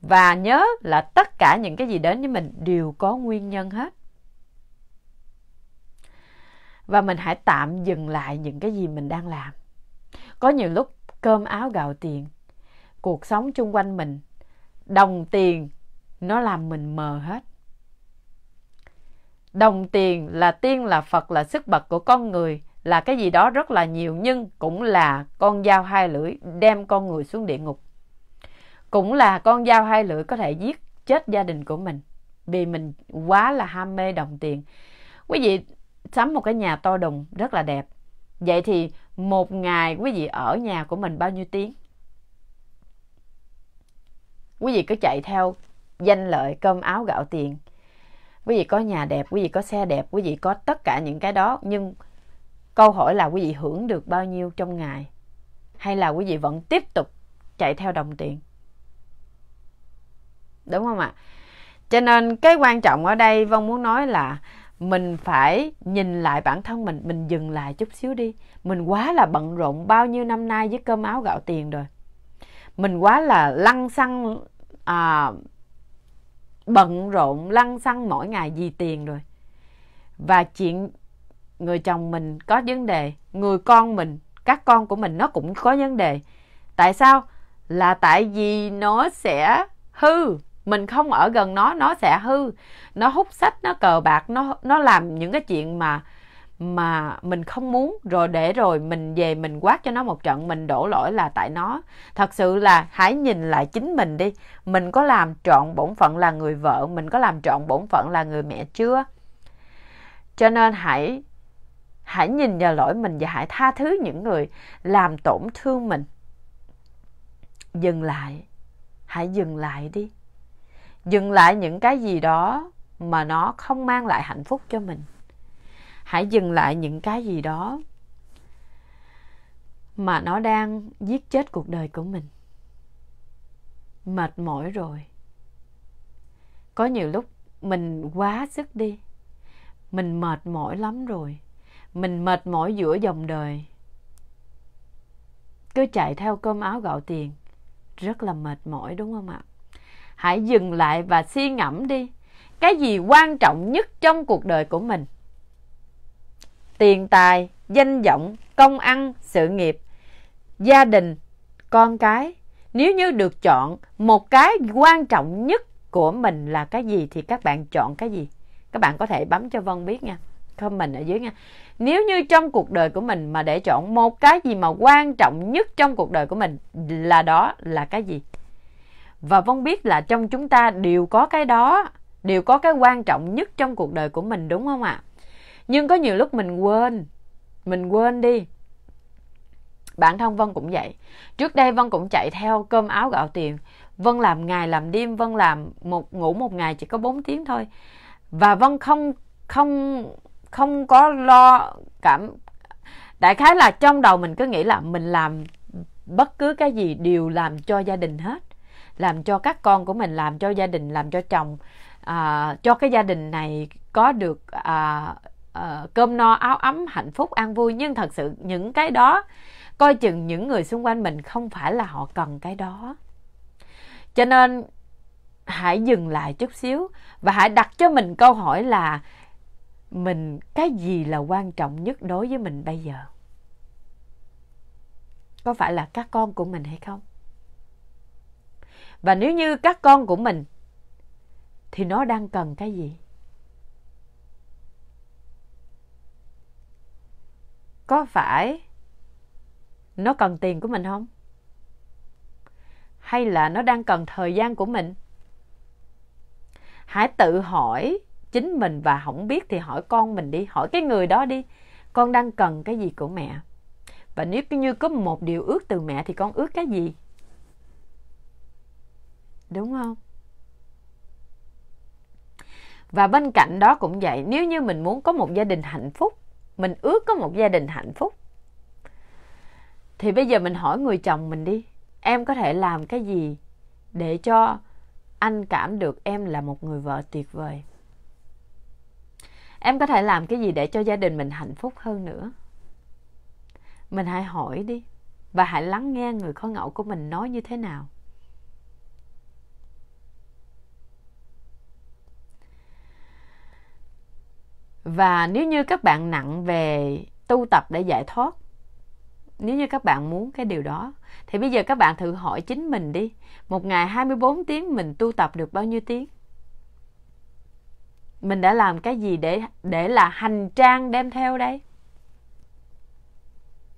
và nhớ là tất cả những cái gì đến với mình đều có nguyên nhân hết. Và mình hãy tạm dừng lại những cái gì mình đang làm. Có nhiều lúc cơm áo gạo tiền, cuộc sống chung quanh mình, đồng tiền nó làm mình mờ hết. Đồng tiền là tiên là Phật là sức bật của con người là cái gì đó rất là nhiều nhưng cũng là con dao hai lưỡi đem con người xuống địa ngục cũng là con dao hai lưỡi có thể giết chết gia đình của mình vì mình quá là ham mê đồng tiền. Quý vị sắm một cái nhà to đùng rất là đẹp. Vậy thì một ngày quý vị ở nhà của mình bao nhiêu tiếng? Quý vị cứ chạy theo danh lợi cơm áo gạo tiền. Quý vị có nhà đẹp, quý vị có xe đẹp, quý vị có tất cả những cái đó nhưng câu hỏi là quý vị hưởng được bao nhiêu trong ngày hay là quý vị vẫn tiếp tục chạy theo đồng tiền? đúng không ạ cho nên cái quan trọng ở đây vong muốn nói là mình phải nhìn lại bản thân mình mình dừng lại chút xíu đi mình quá là bận rộn bao nhiêu năm nay với cơm áo gạo tiền rồi mình quá là lăn xăng à, bận rộn lăn xăng mỗi ngày vì tiền rồi và chuyện người chồng mình có vấn đề người con mình các con của mình nó cũng có vấn đề tại sao là tại vì nó sẽ hư mình không ở gần nó nó sẽ hư nó hút sách nó cờ bạc nó nó làm những cái chuyện mà mà mình không muốn rồi để rồi mình về mình quát cho nó một trận mình đổ lỗi là tại nó thật sự là hãy nhìn lại chính mình đi mình có làm trọn bổn phận là người vợ mình có làm trọn bổn phận là người mẹ chưa cho nên hãy hãy nhìn vào lỗi mình và hãy tha thứ những người làm tổn thương mình dừng lại hãy dừng lại đi dừng lại những cái gì đó mà nó không mang lại hạnh phúc cho mình hãy dừng lại những cái gì đó mà nó đang giết chết cuộc đời của mình mệt mỏi rồi có nhiều lúc mình quá sức đi mình mệt mỏi lắm rồi mình mệt mỏi giữa dòng đời cứ chạy theo cơm áo gạo tiền rất là mệt mỏi đúng không ạ hãy dừng lại và suy ngẫm đi. Cái gì quan trọng nhất trong cuộc đời của mình? Tiền tài, danh vọng, công ăn, sự nghiệp, gia đình, con cái. Nếu như được chọn một cái quan trọng nhất của mình là cái gì thì các bạn chọn cái gì? Các bạn có thể bấm cho Vân biết nha comment ở dưới nha. Nếu như trong cuộc đời của mình mà để chọn một cái gì mà quan trọng nhất trong cuộc đời của mình là đó là cái gì? và vong biết là trong chúng ta đều có cái đó, đều có cái quan trọng nhất trong cuộc đời của mình đúng không ạ? Nhưng có nhiều lúc mình quên, mình quên đi. Bản thân Vân cũng vậy. Trước đây Vân cũng chạy theo cơm áo gạo tiền. Vân làm ngày làm đêm, Vân làm một ngủ một ngày chỉ có 4 tiếng thôi. Và Vân không không không có lo cảm đại khái là trong đầu mình cứ nghĩ là mình làm bất cứ cái gì đều làm cho gia đình hết làm cho các con của mình làm cho gia đình làm cho chồng à, cho cái gia đình này có được à, à, cơm no áo ấm hạnh phúc an vui nhưng thật sự những cái đó coi chừng những người xung quanh mình không phải là họ cần cái đó cho nên hãy dừng lại chút xíu và hãy đặt cho mình câu hỏi là mình cái gì là quan trọng nhất đối với mình bây giờ có phải là các con của mình hay không và nếu như các con của mình thì nó đang cần cái gì? Có phải nó cần tiền của mình không? Hay là nó đang cần thời gian của mình? Hãy tự hỏi chính mình và không biết thì hỏi con mình đi, hỏi cái người đó đi. Con đang cần cái gì của mẹ? Và nếu như có một điều ước từ mẹ thì con ước cái gì? đúng không và bên cạnh đó cũng vậy nếu như mình muốn có một gia đình hạnh phúc mình ước có một gia đình hạnh phúc thì bây giờ mình hỏi người chồng mình đi em có thể làm cái gì để cho anh cảm được em là một người vợ tuyệt vời em có thể làm cái gì để cho gia đình mình hạnh phúc hơn nữa mình hãy hỏi đi và hãy lắng nghe người khó ngẫu của mình nói như thế nào và nếu như các bạn nặng về tu tập để giải thoát nếu như các bạn muốn cái điều đó thì bây giờ các bạn thử hỏi chính mình đi một ngày 24 tiếng mình tu tập được bao nhiêu tiếng mình đã làm cái gì để để là hành trang đem theo đây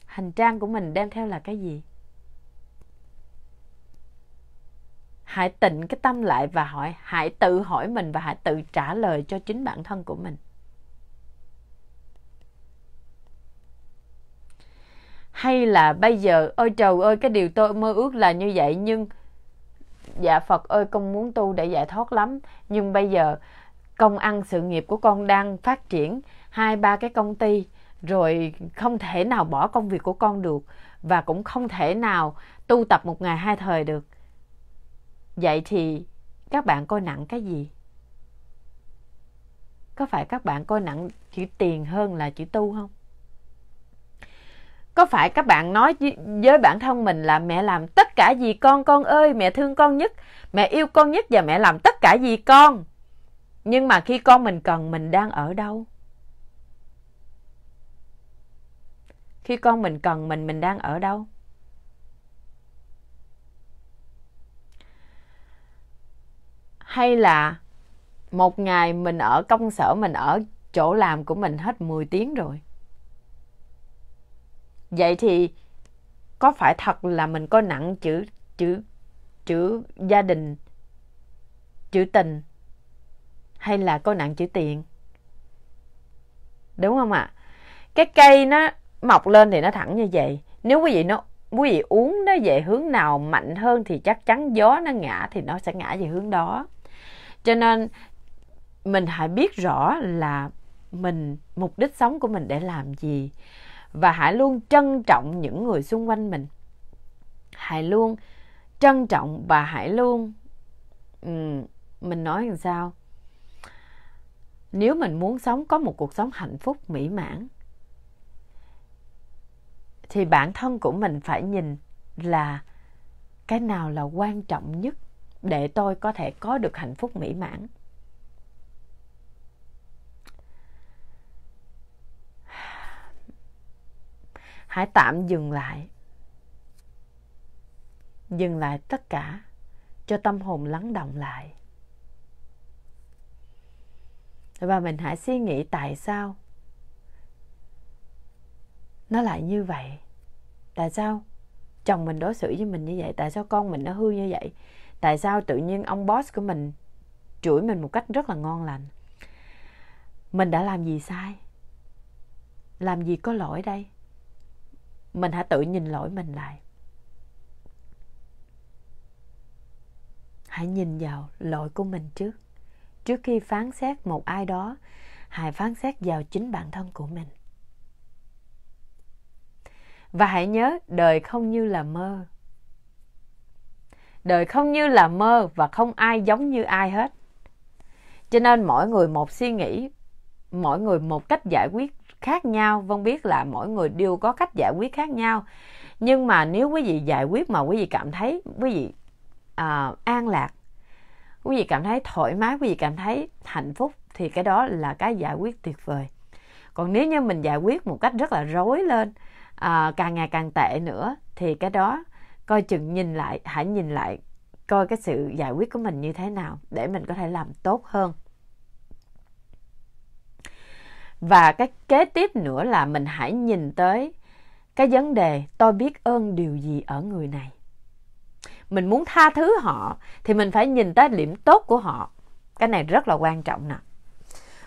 hành trang của mình đem theo là cái gì hãy tịnh cái tâm lại và hỏi hãy tự hỏi mình và hãy tự trả lời cho chính bản thân của mình hay là bây giờ ôi trời ơi cái điều tôi mơ ước là như vậy nhưng dạ Phật ơi con muốn tu để giải thoát lắm nhưng bây giờ công ăn sự nghiệp của con đang phát triển hai ba cái công ty rồi không thể nào bỏ công việc của con được và cũng không thể nào tu tập một ngày hai thời được vậy thì các bạn coi nặng cái gì có phải các bạn coi nặng chữ tiền hơn là chữ tu không có phải các bạn nói với bản thân mình là mẹ làm tất cả gì con con ơi mẹ thương con nhất mẹ yêu con nhất và mẹ làm tất cả gì con nhưng mà khi con mình cần mình đang ở đâu khi con mình cần mình mình đang ở đâu hay là một ngày mình ở công sở mình ở chỗ làm của mình hết 10 tiếng rồi Vậy thì có phải thật là mình có nặng chữ chữ chữ gia đình, chữ tình hay là có nặng chữ tiền? Đúng không ạ? À? Cái cây nó mọc lên thì nó thẳng như vậy. Nếu quý vị nó quý vị uống nó về hướng nào mạnh hơn thì chắc chắn gió nó ngã thì nó sẽ ngã về hướng đó. Cho nên mình hãy biết rõ là mình mục đích sống của mình để làm gì và hãy luôn trân trọng những người xung quanh mình hãy luôn trân trọng và hãy luôn um, mình nói làm sao nếu mình muốn sống có một cuộc sống hạnh phúc mỹ mãn thì bản thân của mình phải nhìn là cái nào là quan trọng nhất để tôi có thể có được hạnh phúc mỹ mãn hãy tạm dừng lại. Dừng lại tất cả cho tâm hồn lắng động lại. Và mình hãy suy nghĩ tại sao nó lại như vậy. Tại sao chồng mình đối xử với mình như vậy? Tại sao con mình nó hư như vậy? Tại sao tự nhiên ông boss của mình chửi mình một cách rất là ngon lành? Mình đã làm gì sai? Làm gì có lỗi đây? mình hãy tự nhìn lỗi mình lại hãy nhìn vào lỗi của mình trước trước khi phán xét một ai đó hãy phán xét vào chính bản thân của mình và hãy nhớ đời không như là mơ đời không như là mơ và không ai giống như ai hết cho nên mỗi người một suy nghĩ mỗi người một cách giải quyết khác nhau vâng biết là mỗi người đều có cách giải quyết khác nhau nhưng mà nếu quý vị giải quyết mà quý vị cảm thấy quý vị uh, an lạc quý vị cảm thấy thoải mái quý vị cảm thấy hạnh phúc thì cái đó là cái giải quyết tuyệt vời còn nếu như mình giải quyết một cách rất là rối lên uh, càng ngày càng tệ nữa thì cái đó coi chừng nhìn lại hãy nhìn lại coi cái sự giải quyết của mình như thế nào để mình có thể làm tốt hơn và cái kế tiếp nữa là mình hãy nhìn tới cái vấn đề tôi biết ơn điều gì ở người này. Mình muốn tha thứ họ thì mình phải nhìn tới điểm tốt của họ. Cái này rất là quan trọng nè.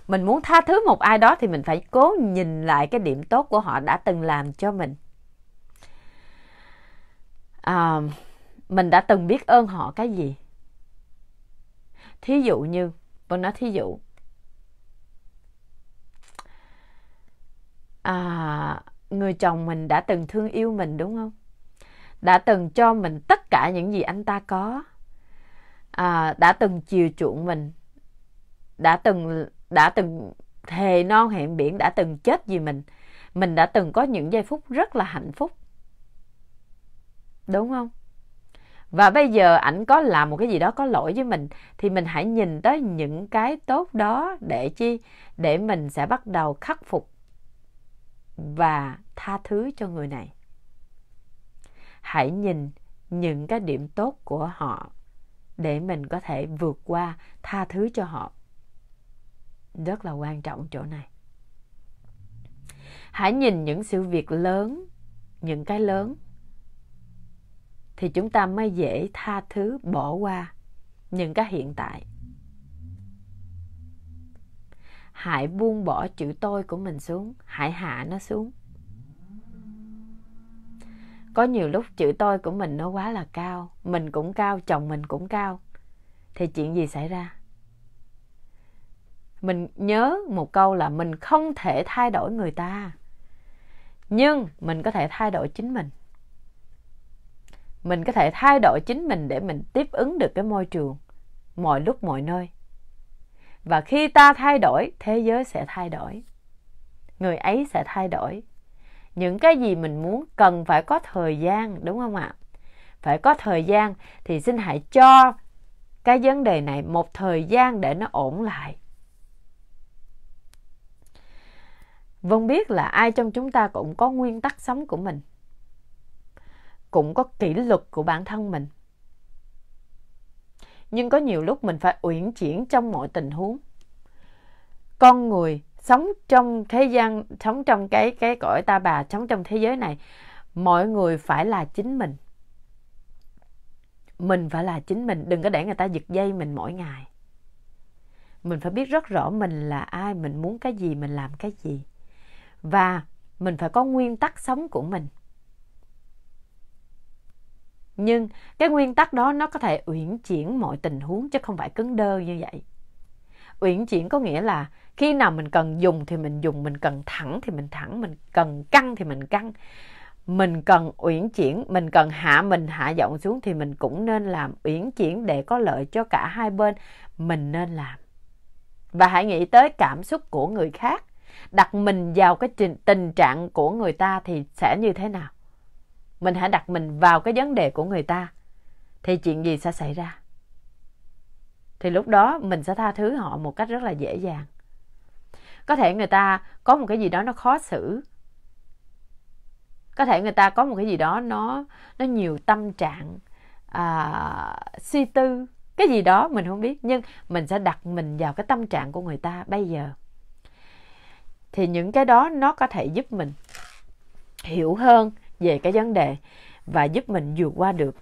Mình muốn tha thứ một ai đó thì mình phải cố nhìn lại cái điểm tốt của họ đã từng làm cho mình. À, mình đã từng biết ơn họ cái gì? Thí dụ như, tôi nói thí dụ, à, người chồng mình đã từng thương yêu mình đúng không? Đã từng cho mình tất cả những gì anh ta có, à, đã từng chiều chuộng mình, đã từng đã từng thề non hẹn biển, đã từng chết vì mình, mình đã từng có những giây phút rất là hạnh phúc, đúng không? Và bây giờ ảnh có làm một cái gì đó có lỗi với mình thì mình hãy nhìn tới những cái tốt đó để chi? Để mình sẽ bắt đầu khắc phục và tha thứ cho người này hãy nhìn những cái điểm tốt của họ để mình có thể vượt qua tha thứ cho họ rất là quan trọng chỗ này hãy nhìn những sự việc lớn những cái lớn thì chúng ta mới dễ tha thứ bỏ qua những cái hiện tại hãy buông bỏ chữ tôi của mình xuống hãy hạ nó xuống có nhiều lúc chữ tôi của mình nó quá là cao mình cũng cao chồng mình cũng cao thì chuyện gì xảy ra mình nhớ một câu là mình không thể thay đổi người ta nhưng mình có thể thay đổi chính mình mình có thể thay đổi chính mình để mình tiếp ứng được cái môi trường mọi lúc mọi nơi và khi ta thay đổi thế giới sẽ thay đổi người ấy sẽ thay đổi những cái gì mình muốn cần phải có thời gian đúng không ạ phải có thời gian thì xin hãy cho cái vấn đề này một thời gian để nó ổn lại vâng biết là ai trong chúng ta cũng có nguyên tắc sống của mình cũng có kỷ luật của bản thân mình nhưng có nhiều lúc mình phải uyển chuyển trong mọi tình huống. Con người sống trong thế gian, sống trong cái cái cõi ta bà, sống trong thế giới này, mọi người phải là chính mình. Mình phải là chính mình, đừng có để người ta giật dây mình mỗi ngày. Mình phải biết rất rõ mình là ai, mình muốn cái gì, mình làm cái gì. Và mình phải có nguyên tắc sống của mình nhưng cái nguyên tắc đó nó có thể uyển chuyển mọi tình huống chứ không phải cứng đơ như vậy. Uyển chuyển có nghĩa là khi nào mình cần dùng thì mình dùng, mình cần thẳng thì mình thẳng, mình cần căng thì mình căng. Mình cần uyển chuyển, mình cần hạ mình hạ giọng xuống thì mình cũng nên làm uyển chuyển để có lợi cho cả hai bên, mình nên làm. Và hãy nghĩ tới cảm xúc của người khác đặt mình vào cái tình trạng của người ta thì sẽ như thế nào mình hãy đặt mình vào cái vấn đề của người ta. Thì chuyện gì sẽ xảy ra? Thì lúc đó mình sẽ tha thứ họ một cách rất là dễ dàng. Có thể người ta có một cái gì đó nó khó xử. Có thể người ta có một cái gì đó nó nó nhiều tâm trạng, à, suy tư, cái gì đó mình không biết. Nhưng mình sẽ đặt mình vào cái tâm trạng của người ta bây giờ thì những cái đó nó có thể giúp mình hiểu hơn về cái vấn đề và giúp mình vượt qua được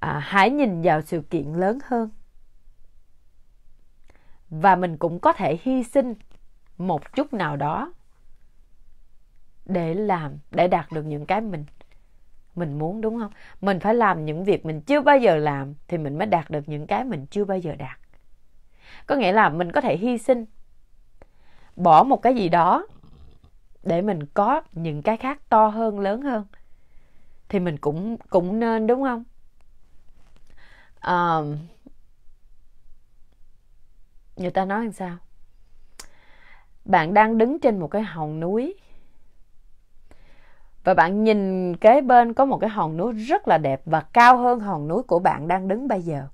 à, hãy nhìn vào sự kiện lớn hơn và mình cũng có thể hy sinh một chút nào đó để làm để đạt được những cái mình mình muốn đúng không mình phải làm những việc mình chưa bao giờ làm thì mình mới đạt được những cái mình chưa bao giờ đạt có nghĩa là mình có thể hy sinh bỏ một cái gì đó để mình có những cái khác to hơn lớn hơn thì mình cũng cũng nên đúng không à, người ta nói làm sao bạn đang đứng trên một cái hòn núi và bạn nhìn kế bên có một cái hòn núi rất là đẹp và cao hơn hòn núi của bạn đang đứng bây giờ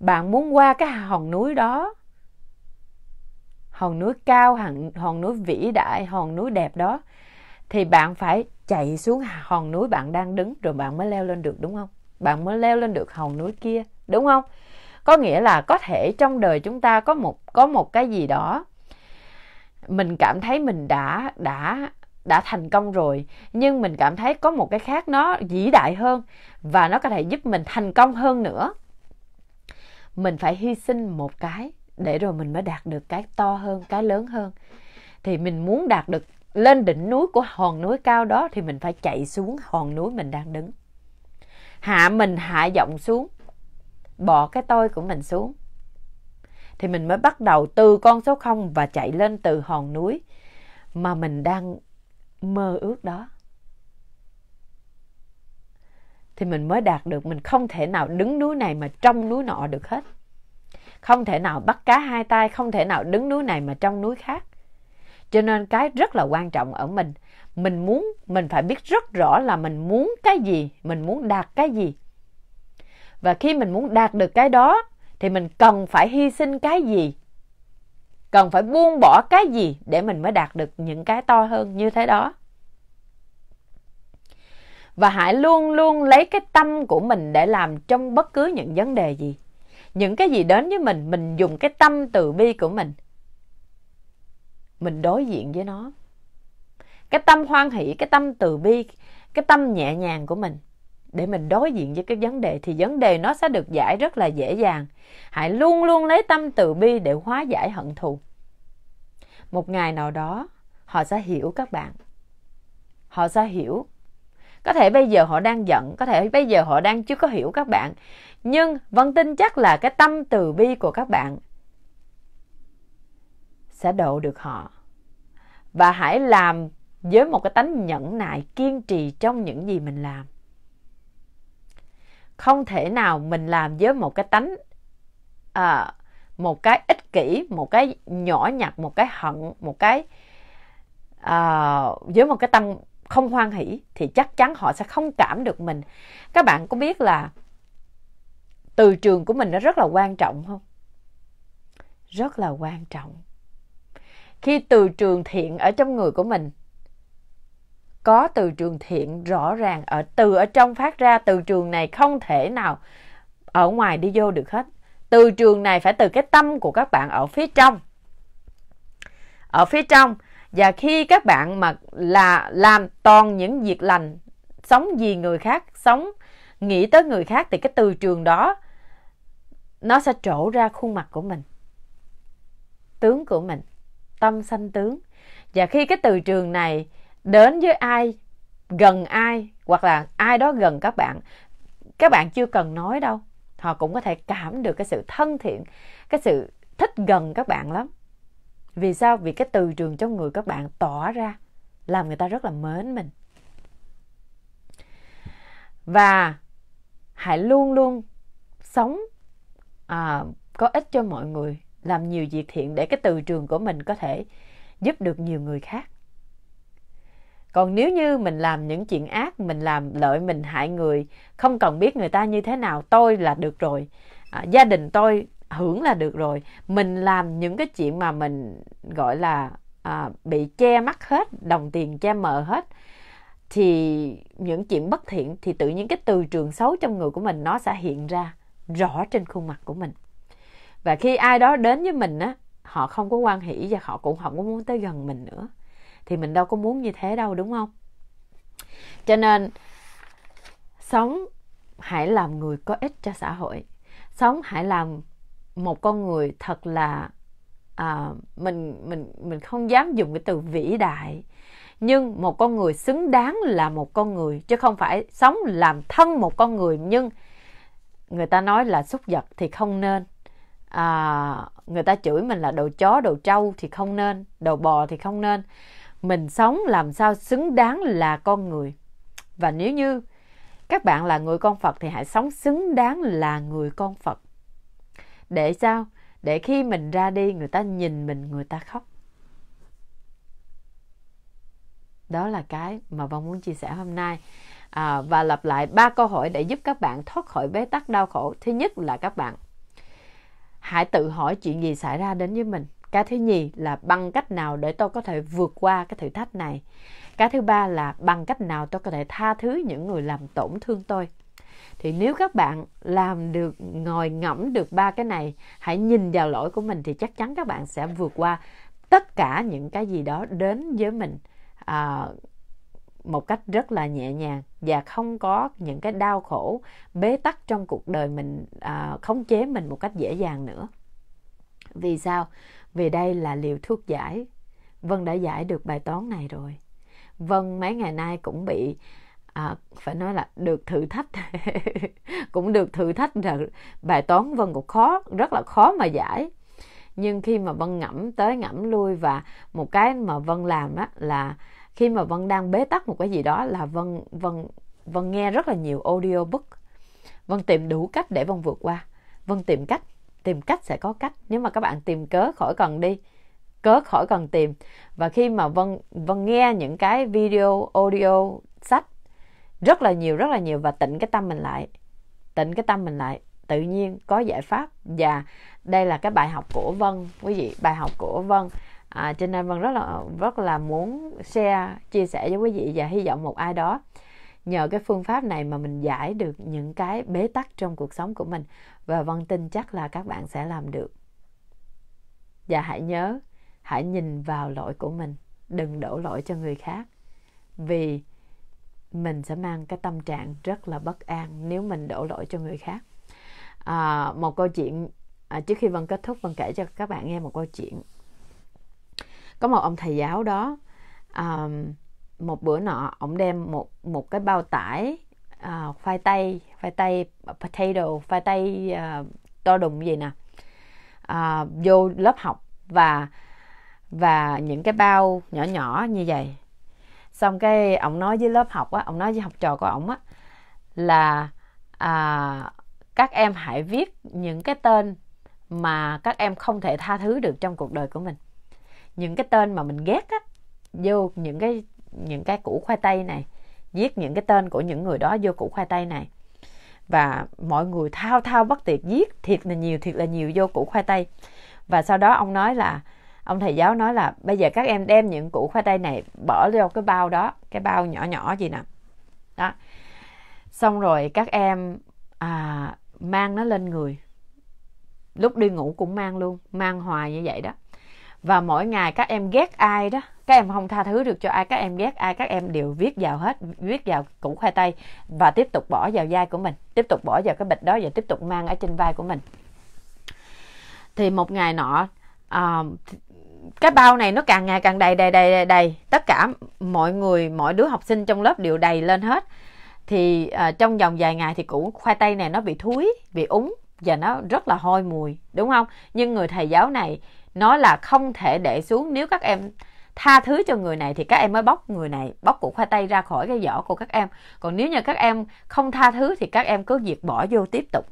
bạn muốn qua cái hòn núi đó hòn núi cao hòn, hòn núi vĩ đại hòn núi đẹp đó thì bạn phải chạy xuống hòn núi bạn đang đứng rồi bạn mới leo lên được đúng không bạn mới leo lên được hòn núi kia đúng không có nghĩa là có thể trong đời chúng ta có một có một cái gì đó mình cảm thấy mình đã đã đã thành công rồi nhưng mình cảm thấy có một cái khác nó vĩ đại hơn và nó có thể giúp mình thành công hơn nữa mình phải hy sinh một cái để rồi mình mới đạt được cái to hơn cái lớn hơn thì mình muốn đạt được lên đỉnh núi của hòn núi cao đó thì mình phải chạy xuống hòn núi mình đang đứng hạ mình hạ giọng xuống bỏ cái tôi của mình xuống thì mình mới bắt đầu từ con số 0 và chạy lên từ hòn núi mà mình đang mơ ước đó thì mình mới đạt được mình không thể nào đứng núi này mà trong núi nọ được hết không thể nào bắt cá hai tay, không thể nào đứng núi này mà trong núi khác. Cho nên cái rất là quan trọng ở mình. Mình muốn, mình phải biết rất rõ là mình muốn cái gì, mình muốn đạt cái gì. Và khi mình muốn đạt được cái đó, thì mình cần phải hy sinh cái gì. Cần phải buông bỏ cái gì để mình mới đạt được những cái to hơn như thế đó. Và hãy luôn luôn lấy cái tâm của mình để làm trong bất cứ những vấn đề gì những cái gì đến với mình, mình dùng cái tâm từ bi của mình. Mình đối diện với nó. Cái tâm hoan hỷ, cái tâm từ bi, cái tâm nhẹ nhàng của mình để mình đối diện với cái vấn đề thì vấn đề nó sẽ được giải rất là dễ dàng. Hãy luôn luôn lấy tâm từ bi để hóa giải hận thù. Một ngày nào đó, họ sẽ hiểu các bạn. Họ sẽ hiểu. Có thể bây giờ họ đang giận, có thể bây giờ họ đang chưa có hiểu các bạn nhưng vẫn tin chắc là cái tâm từ bi của các bạn sẽ độ được họ. Và hãy làm với một cái tánh nhẫn nại kiên trì trong những gì mình làm. Không thể nào mình làm với một cái tánh à, một cái ích kỷ, một cái nhỏ nhặt, một cái hận, một cái à, với một cái tâm không hoan hỷ thì chắc chắn họ sẽ không cảm được mình. Các bạn có biết là từ trường của mình nó rất là quan trọng không? Rất là quan trọng. Khi từ trường thiện ở trong người của mình có từ trường thiện rõ ràng ở từ ở trong phát ra từ trường này không thể nào ở ngoài đi vô được hết. Từ trường này phải từ cái tâm của các bạn ở phía trong. Ở phía trong và khi các bạn mà là làm toàn những việc lành, sống vì người khác, sống nghĩ tới người khác thì cái từ trường đó nó sẽ trổ ra khuôn mặt của mình tướng của mình tâm sanh tướng và khi cái từ trường này đến với ai gần ai hoặc là ai đó gần các bạn các bạn chưa cần nói đâu họ cũng có thể cảm được cái sự thân thiện cái sự thích gần các bạn lắm vì sao vì cái từ trường trong người các bạn tỏ ra làm người ta rất là mến mình và hãy luôn luôn sống à, có ích cho mọi người, làm nhiều việc thiện để cái từ trường của mình có thể giúp được nhiều người khác. Còn nếu như mình làm những chuyện ác, mình làm lợi mình hại người, không cần biết người ta như thế nào, tôi là được rồi, à, gia đình tôi hưởng là được rồi. Mình làm những cái chuyện mà mình gọi là à, bị che mắt hết, đồng tiền che mờ hết, thì những chuyện bất thiện thì tự nhiên cái từ trường xấu trong người của mình nó sẽ hiện ra rõ trên khuôn mặt của mình và khi ai đó đến với mình á họ không có quan hỷ và họ cũng không có muốn tới gần mình nữa thì mình đâu có muốn như thế đâu đúng không cho nên sống hãy làm người có ích cho xã hội sống hãy làm một con người thật là à, mình mình mình không dám dùng cái từ vĩ đại nhưng một con người xứng đáng là một con người chứ không phải sống làm thân một con người nhưng người ta nói là xúc vật thì không nên à, người ta chửi mình là đồ chó đồ trâu thì không nên đồ bò thì không nên mình sống làm sao xứng đáng là con người và nếu như các bạn là người con phật thì hãy sống xứng đáng là người con phật để sao để khi mình ra đi người ta nhìn mình người ta khóc đó là cái mà vong muốn chia sẻ hôm nay à, và lặp lại ba câu hỏi để giúp các bạn thoát khỏi bế tắc đau khổ. Thứ nhất là các bạn hãy tự hỏi chuyện gì xảy ra đến với mình. Cái thứ nhì là bằng cách nào để tôi có thể vượt qua cái thử thách này. Cái thứ ba là bằng cách nào tôi có thể tha thứ những người làm tổn thương tôi. Thì nếu các bạn làm được ngồi ngẫm được ba cái này, hãy nhìn vào lỗi của mình thì chắc chắn các bạn sẽ vượt qua tất cả những cái gì đó đến với mình. À, một cách rất là nhẹ nhàng và không có những cái đau khổ bế tắc trong cuộc đời mình à, khống chế mình một cách dễ dàng nữa vì sao vì đây là liều thuốc giải vân đã giải được bài toán này rồi vân mấy ngày nay cũng bị à, phải nói là được thử thách *laughs* cũng được thử thách là bài toán vân cũng khó rất là khó mà giải nhưng khi mà vân ngẫm tới ngẫm lui và một cái mà vân làm đó là khi mà vân đang bế tắc một cái gì đó là vân vân vân nghe rất là nhiều audiobook vân tìm đủ cách để vân vượt qua vân tìm cách tìm cách sẽ có cách nếu mà các bạn tìm cớ khỏi cần đi cớ khỏi cần tìm và khi mà vân vân nghe những cái video audio sách rất là nhiều rất là nhiều và tịnh cái tâm mình lại tịnh cái tâm mình lại tự nhiên có giải pháp và đây là cái bài học của vân quý vị bài học của vân à, cho nên vân rất là rất là muốn share chia sẻ với quý vị và hy vọng một ai đó nhờ cái phương pháp này mà mình giải được những cái bế tắc trong cuộc sống của mình và vân tin chắc là các bạn sẽ làm được và hãy nhớ hãy nhìn vào lỗi của mình đừng đổ lỗi cho người khác vì mình sẽ mang cái tâm trạng rất là bất an nếu mình đổ lỗi cho người khác à, một câu chuyện à, trước khi vân kết thúc vân kể cho các bạn nghe một câu chuyện có một ông thầy giáo đó um, một bữa nọ ông đem một một cái bao tải uh, khoai tây khoai tây potato khoai tây uh, to đùng gì nè uh, vô lớp học và và những cái bao nhỏ nhỏ như vậy xong cái ông nói với lớp học á ông nói với học trò của ông á là à, các em hãy viết những cái tên mà các em không thể tha thứ được trong cuộc đời của mình những cái tên mà mình ghét á vô những cái những cái củ khoai tây này viết những cái tên của những người đó vô củ khoai tây này và mọi người thao thao bất tuyệt viết thiệt là nhiều thiệt là nhiều vô củ khoai tây và sau đó ông nói là ông thầy giáo nói là bây giờ các em đem những củ khoai tây này bỏ vô cái bao đó cái bao nhỏ nhỏ gì nè đó xong rồi các em à, mang nó lên người lúc đi ngủ cũng mang luôn mang hoài như vậy đó và mỗi ngày các em ghét ai đó các em không tha thứ được cho ai các em ghét ai các em đều viết vào hết viết vào củ khoai tây và tiếp tục bỏ vào vai của mình tiếp tục bỏ vào cái bịch đó và tiếp tục mang ở trên vai của mình thì một ngày nọ à, cái bao này nó càng ngày càng đầy đầy đầy đầy, tất cả mọi người mọi đứa học sinh trong lớp đều đầy lên hết thì à, trong vòng vài ngày thì củ khoai tây này nó bị thúi bị úng và nó rất là hôi mùi đúng không nhưng người thầy giáo này nói là không thể để xuống nếu các em tha thứ cho người này thì các em mới bóc người này bóc củ khoai tây ra khỏi cái vỏ của các em còn nếu như các em không tha thứ thì các em cứ việc bỏ vô tiếp tục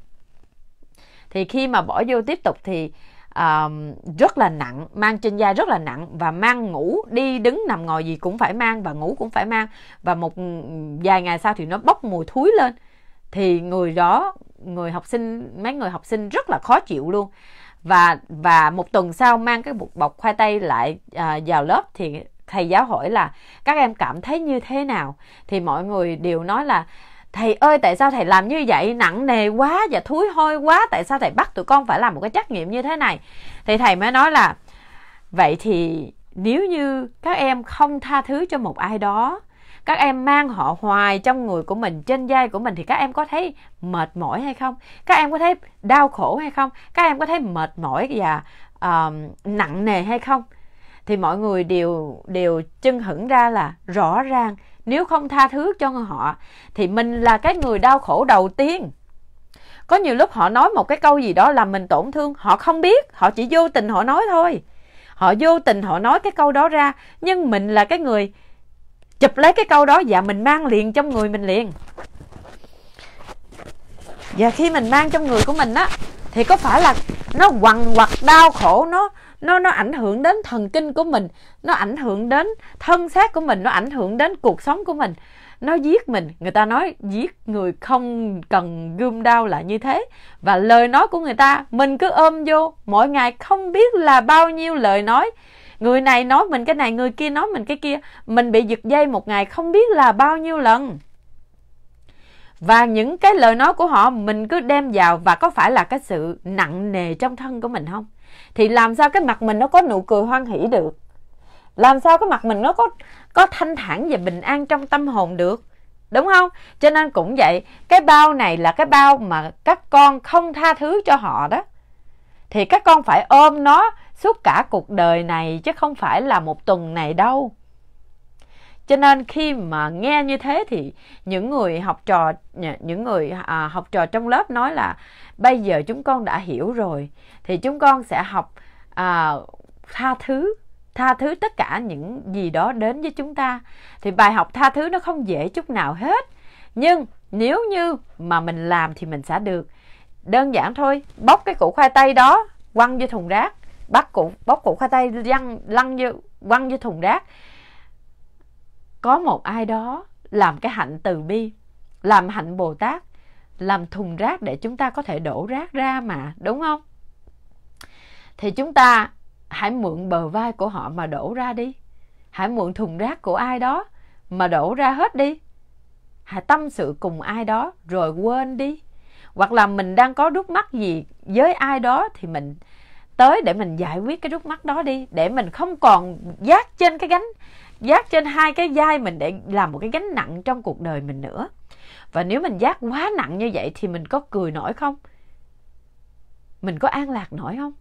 thì khi mà bỏ vô tiếp tục thì uh, rất là nặng mang trên da rất là nặng và mang ngủ đi đứng nằm ngồi gì cũng phải mang và ngủ cũng phải mang và một vài ngày sau thì nó bốc mùi thúi lên thì người đó người học sinh mấy người học sinh rất là khó chịu luôn và và một tuần sau mang cái bột bọc khoai tây lại à, vào lớp thì thầy giáo hỏi là các em cảm thấy như thế nào thì mọi người đều nói là thầy ơi tại sao thầy làm như vậy nặng nề quá và thúi hôi quá tại sao thầy bắt tụi con phải làm một cái trắc nghiệm như thế này thì thầy mới nói là vậy thì nếu như các em không tha thứ cho một ai đó các em mang họ hoài trong người của mình trên vai của mình thì các em có thấy mệt mỏi hay không các em có thấy đau khổ hay không các em có thấy mệt mỏi và uh, nặng nề hay không thì mọi người đều đều chân hững ra là rõ ràng nếu không tha thứ cho họ thì mình là cái người đau khổ đầu tiên có nhiều lúc họ nói một cái câu gì đó làm mình tổn thương họ không biết họ chỉ vô tình họ nói thôi họ vô tình họ nói cái câu đó ra nhưng mình là cái người chụp lấy cái câu đó và dạ, mình mang liền trong người mình liền và dạ, khi mình mang trong người của mình á thì có phải là nó quằn quặt đau khổ nó nó nó ảnh hưởng đến thần kinh của mình nó ảnh hưởng đến thân xác của mình nó ảnh hưởng đến cuộc sống của mình nó giết mình người ta nói giết người không cần gươm đau là như thế và lời nói của người ta mình cứ ôm vô mỗi ngày không biết là bao nhiêu lời nói người này nói mình cái này người kia nói mình cái kia mình bị giật dây một ngày không biết là bao nhiêu lần và những cái lời nói của họ mình cứ đem vào và có phải là cái sự nặng nề trong thân của mình không thì làm sao cái mặt mình nó có nụ cười hoan hỷ được làm sao cái mặt mình nó có có thanh thản và bình an trong tâm hồn được đúng không cho nên cũng vậy cái bao này là cái bao mà các con không tha thứ cho họ đó thì các con phải ôm nó suốt cả cuộc đời này chứ không phải là một tuần này đâu. Cho nên khi mà nghe như thế thì những người học trò những người à, học trò trong lớp nói là bây giờ chúng con đã hiểu rồi thì chúng con sẽ học à, tha thứ tha thứ tất cả những gì đó đến với chúng ta thì bài học tha thứ nó không dễ chút nào hết nhưng nếu như mà mình làm thì mình sẽ được đơn giản thôi bóc cái củ khoai tây đó quăng vô thùng rác bắt củ bóc củ khoai tây lăn lăn như quăng như thùng rác có một ai đó làm cái hạnh từ bi làm hạnh bồ tát làm thùng rác để chúng ta có thể đổ rác ra mà đúng không thì chúng ta hãy mượn bờ vai của họ mà đổ ra đi hãy mượn thùng rác của ai đó mà đổ ra hết đi hãy tâm sự cùng ai đó rồi quên đi hoặc là mình đang có đút mắt gì với ai đó thì mình tới để mình giải quyết cái rút mắt đó đi để mình không còn giác trên cái gánh giác trên hai cái vai mình để làm một cái gánh nặng trong cuộc đời mình nữa và nếu mình giác quá nặng như vậy thì mình có cười nổi không mình có an lạc nổi không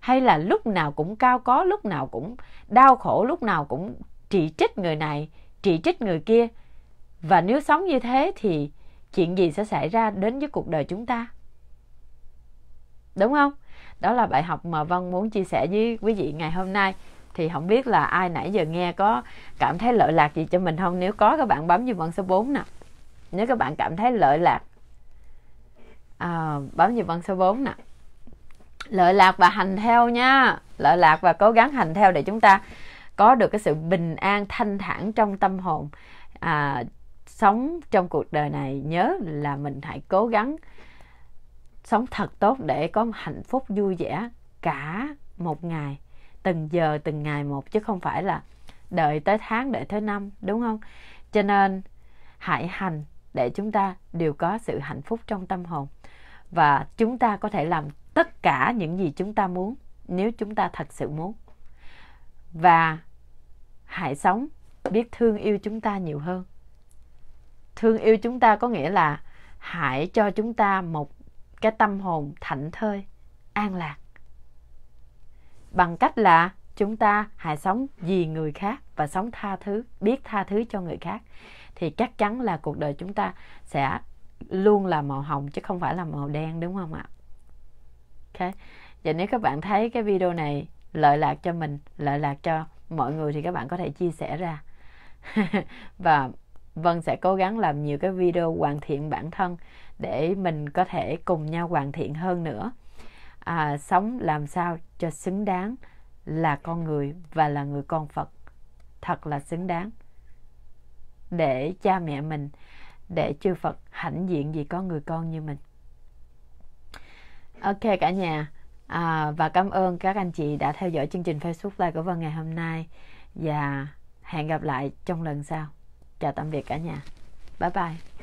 hay là lúc nào cũng cao có lúc nào cũng đau khổ lúc nào cũng chỉ trích người này chỉ trích người kia và nếu sống như thế thì chuyện gì sẽ xảy ra đến với cuộc đời chúng ta đúng không đó là bài học mà vân muốn chia sẻ với quý vị ngày hôm nay thì không biết là ai nãy giờ nghe có cảm thấy lợi lạc gì cho mình không nếu có các bạn bấm dùm vân số 4 nè nếu các bạn cảm thấy lợi lạc à, bấm dùm vân số 4 nè lợi lạc và hành theo nha lợi lạc và cố gắng hành theo để chúng ta có được cái sự bình an thanh thản trong tâm hồn à, sống trong cuộc đời này nhớ là mình hãy cố gắng sống thật tốt để có hạnh phúc vui vẻ cả một ngày từng giờ từng ngày một chứ không phải là đợi tới tháng đợi tới năm đúng không cho nên hãy hành để chúng ta đều có sự hạnh phúc trong tâm hồn và chúng ta có thể làm tất cả những gì chúng ta muốn nếu chúng ta thật sự muốn và hãy sống biết thương yêu chúng ta nhiều hơn thương yêu chúng ta có nghĩa là hãy cho chúng ta một cái tâm hồn thảnh thơi, an lạc. Bằng cách là chúng ta hãy sống vì người khác và sống tha thứ, biết tha thứ cho người khác thì chắc chắn là cuộc đời chúng ta sẽ luôn là màu hồng chứ không phải là màu đen đúng không ạ? Ok. Vậy nếu các bạn thấy cái video này lợi lạc cho mình, lợi lạc cho mọi người thì các bạn có thể chia sẻ ra. *laughs* và Vân sẽ cố gắng làm nhiều cái video hoàn thiện bản thân để mình có thể cùng nhau hoàn thiện hơn nữa à, sống làm sao cho xứng đáng là con người và là người con phật thật là xứng đáng để cha mẹ mình để chư phật hãnh diện vì có người con như mình ok cả nhà à, và cảm ơn các anh chị đã theo dõi chương trình facebook live của vân ngày hôm nay và hẹn gặp lại trong lần sau chào tạm biệt cả nhà bye bye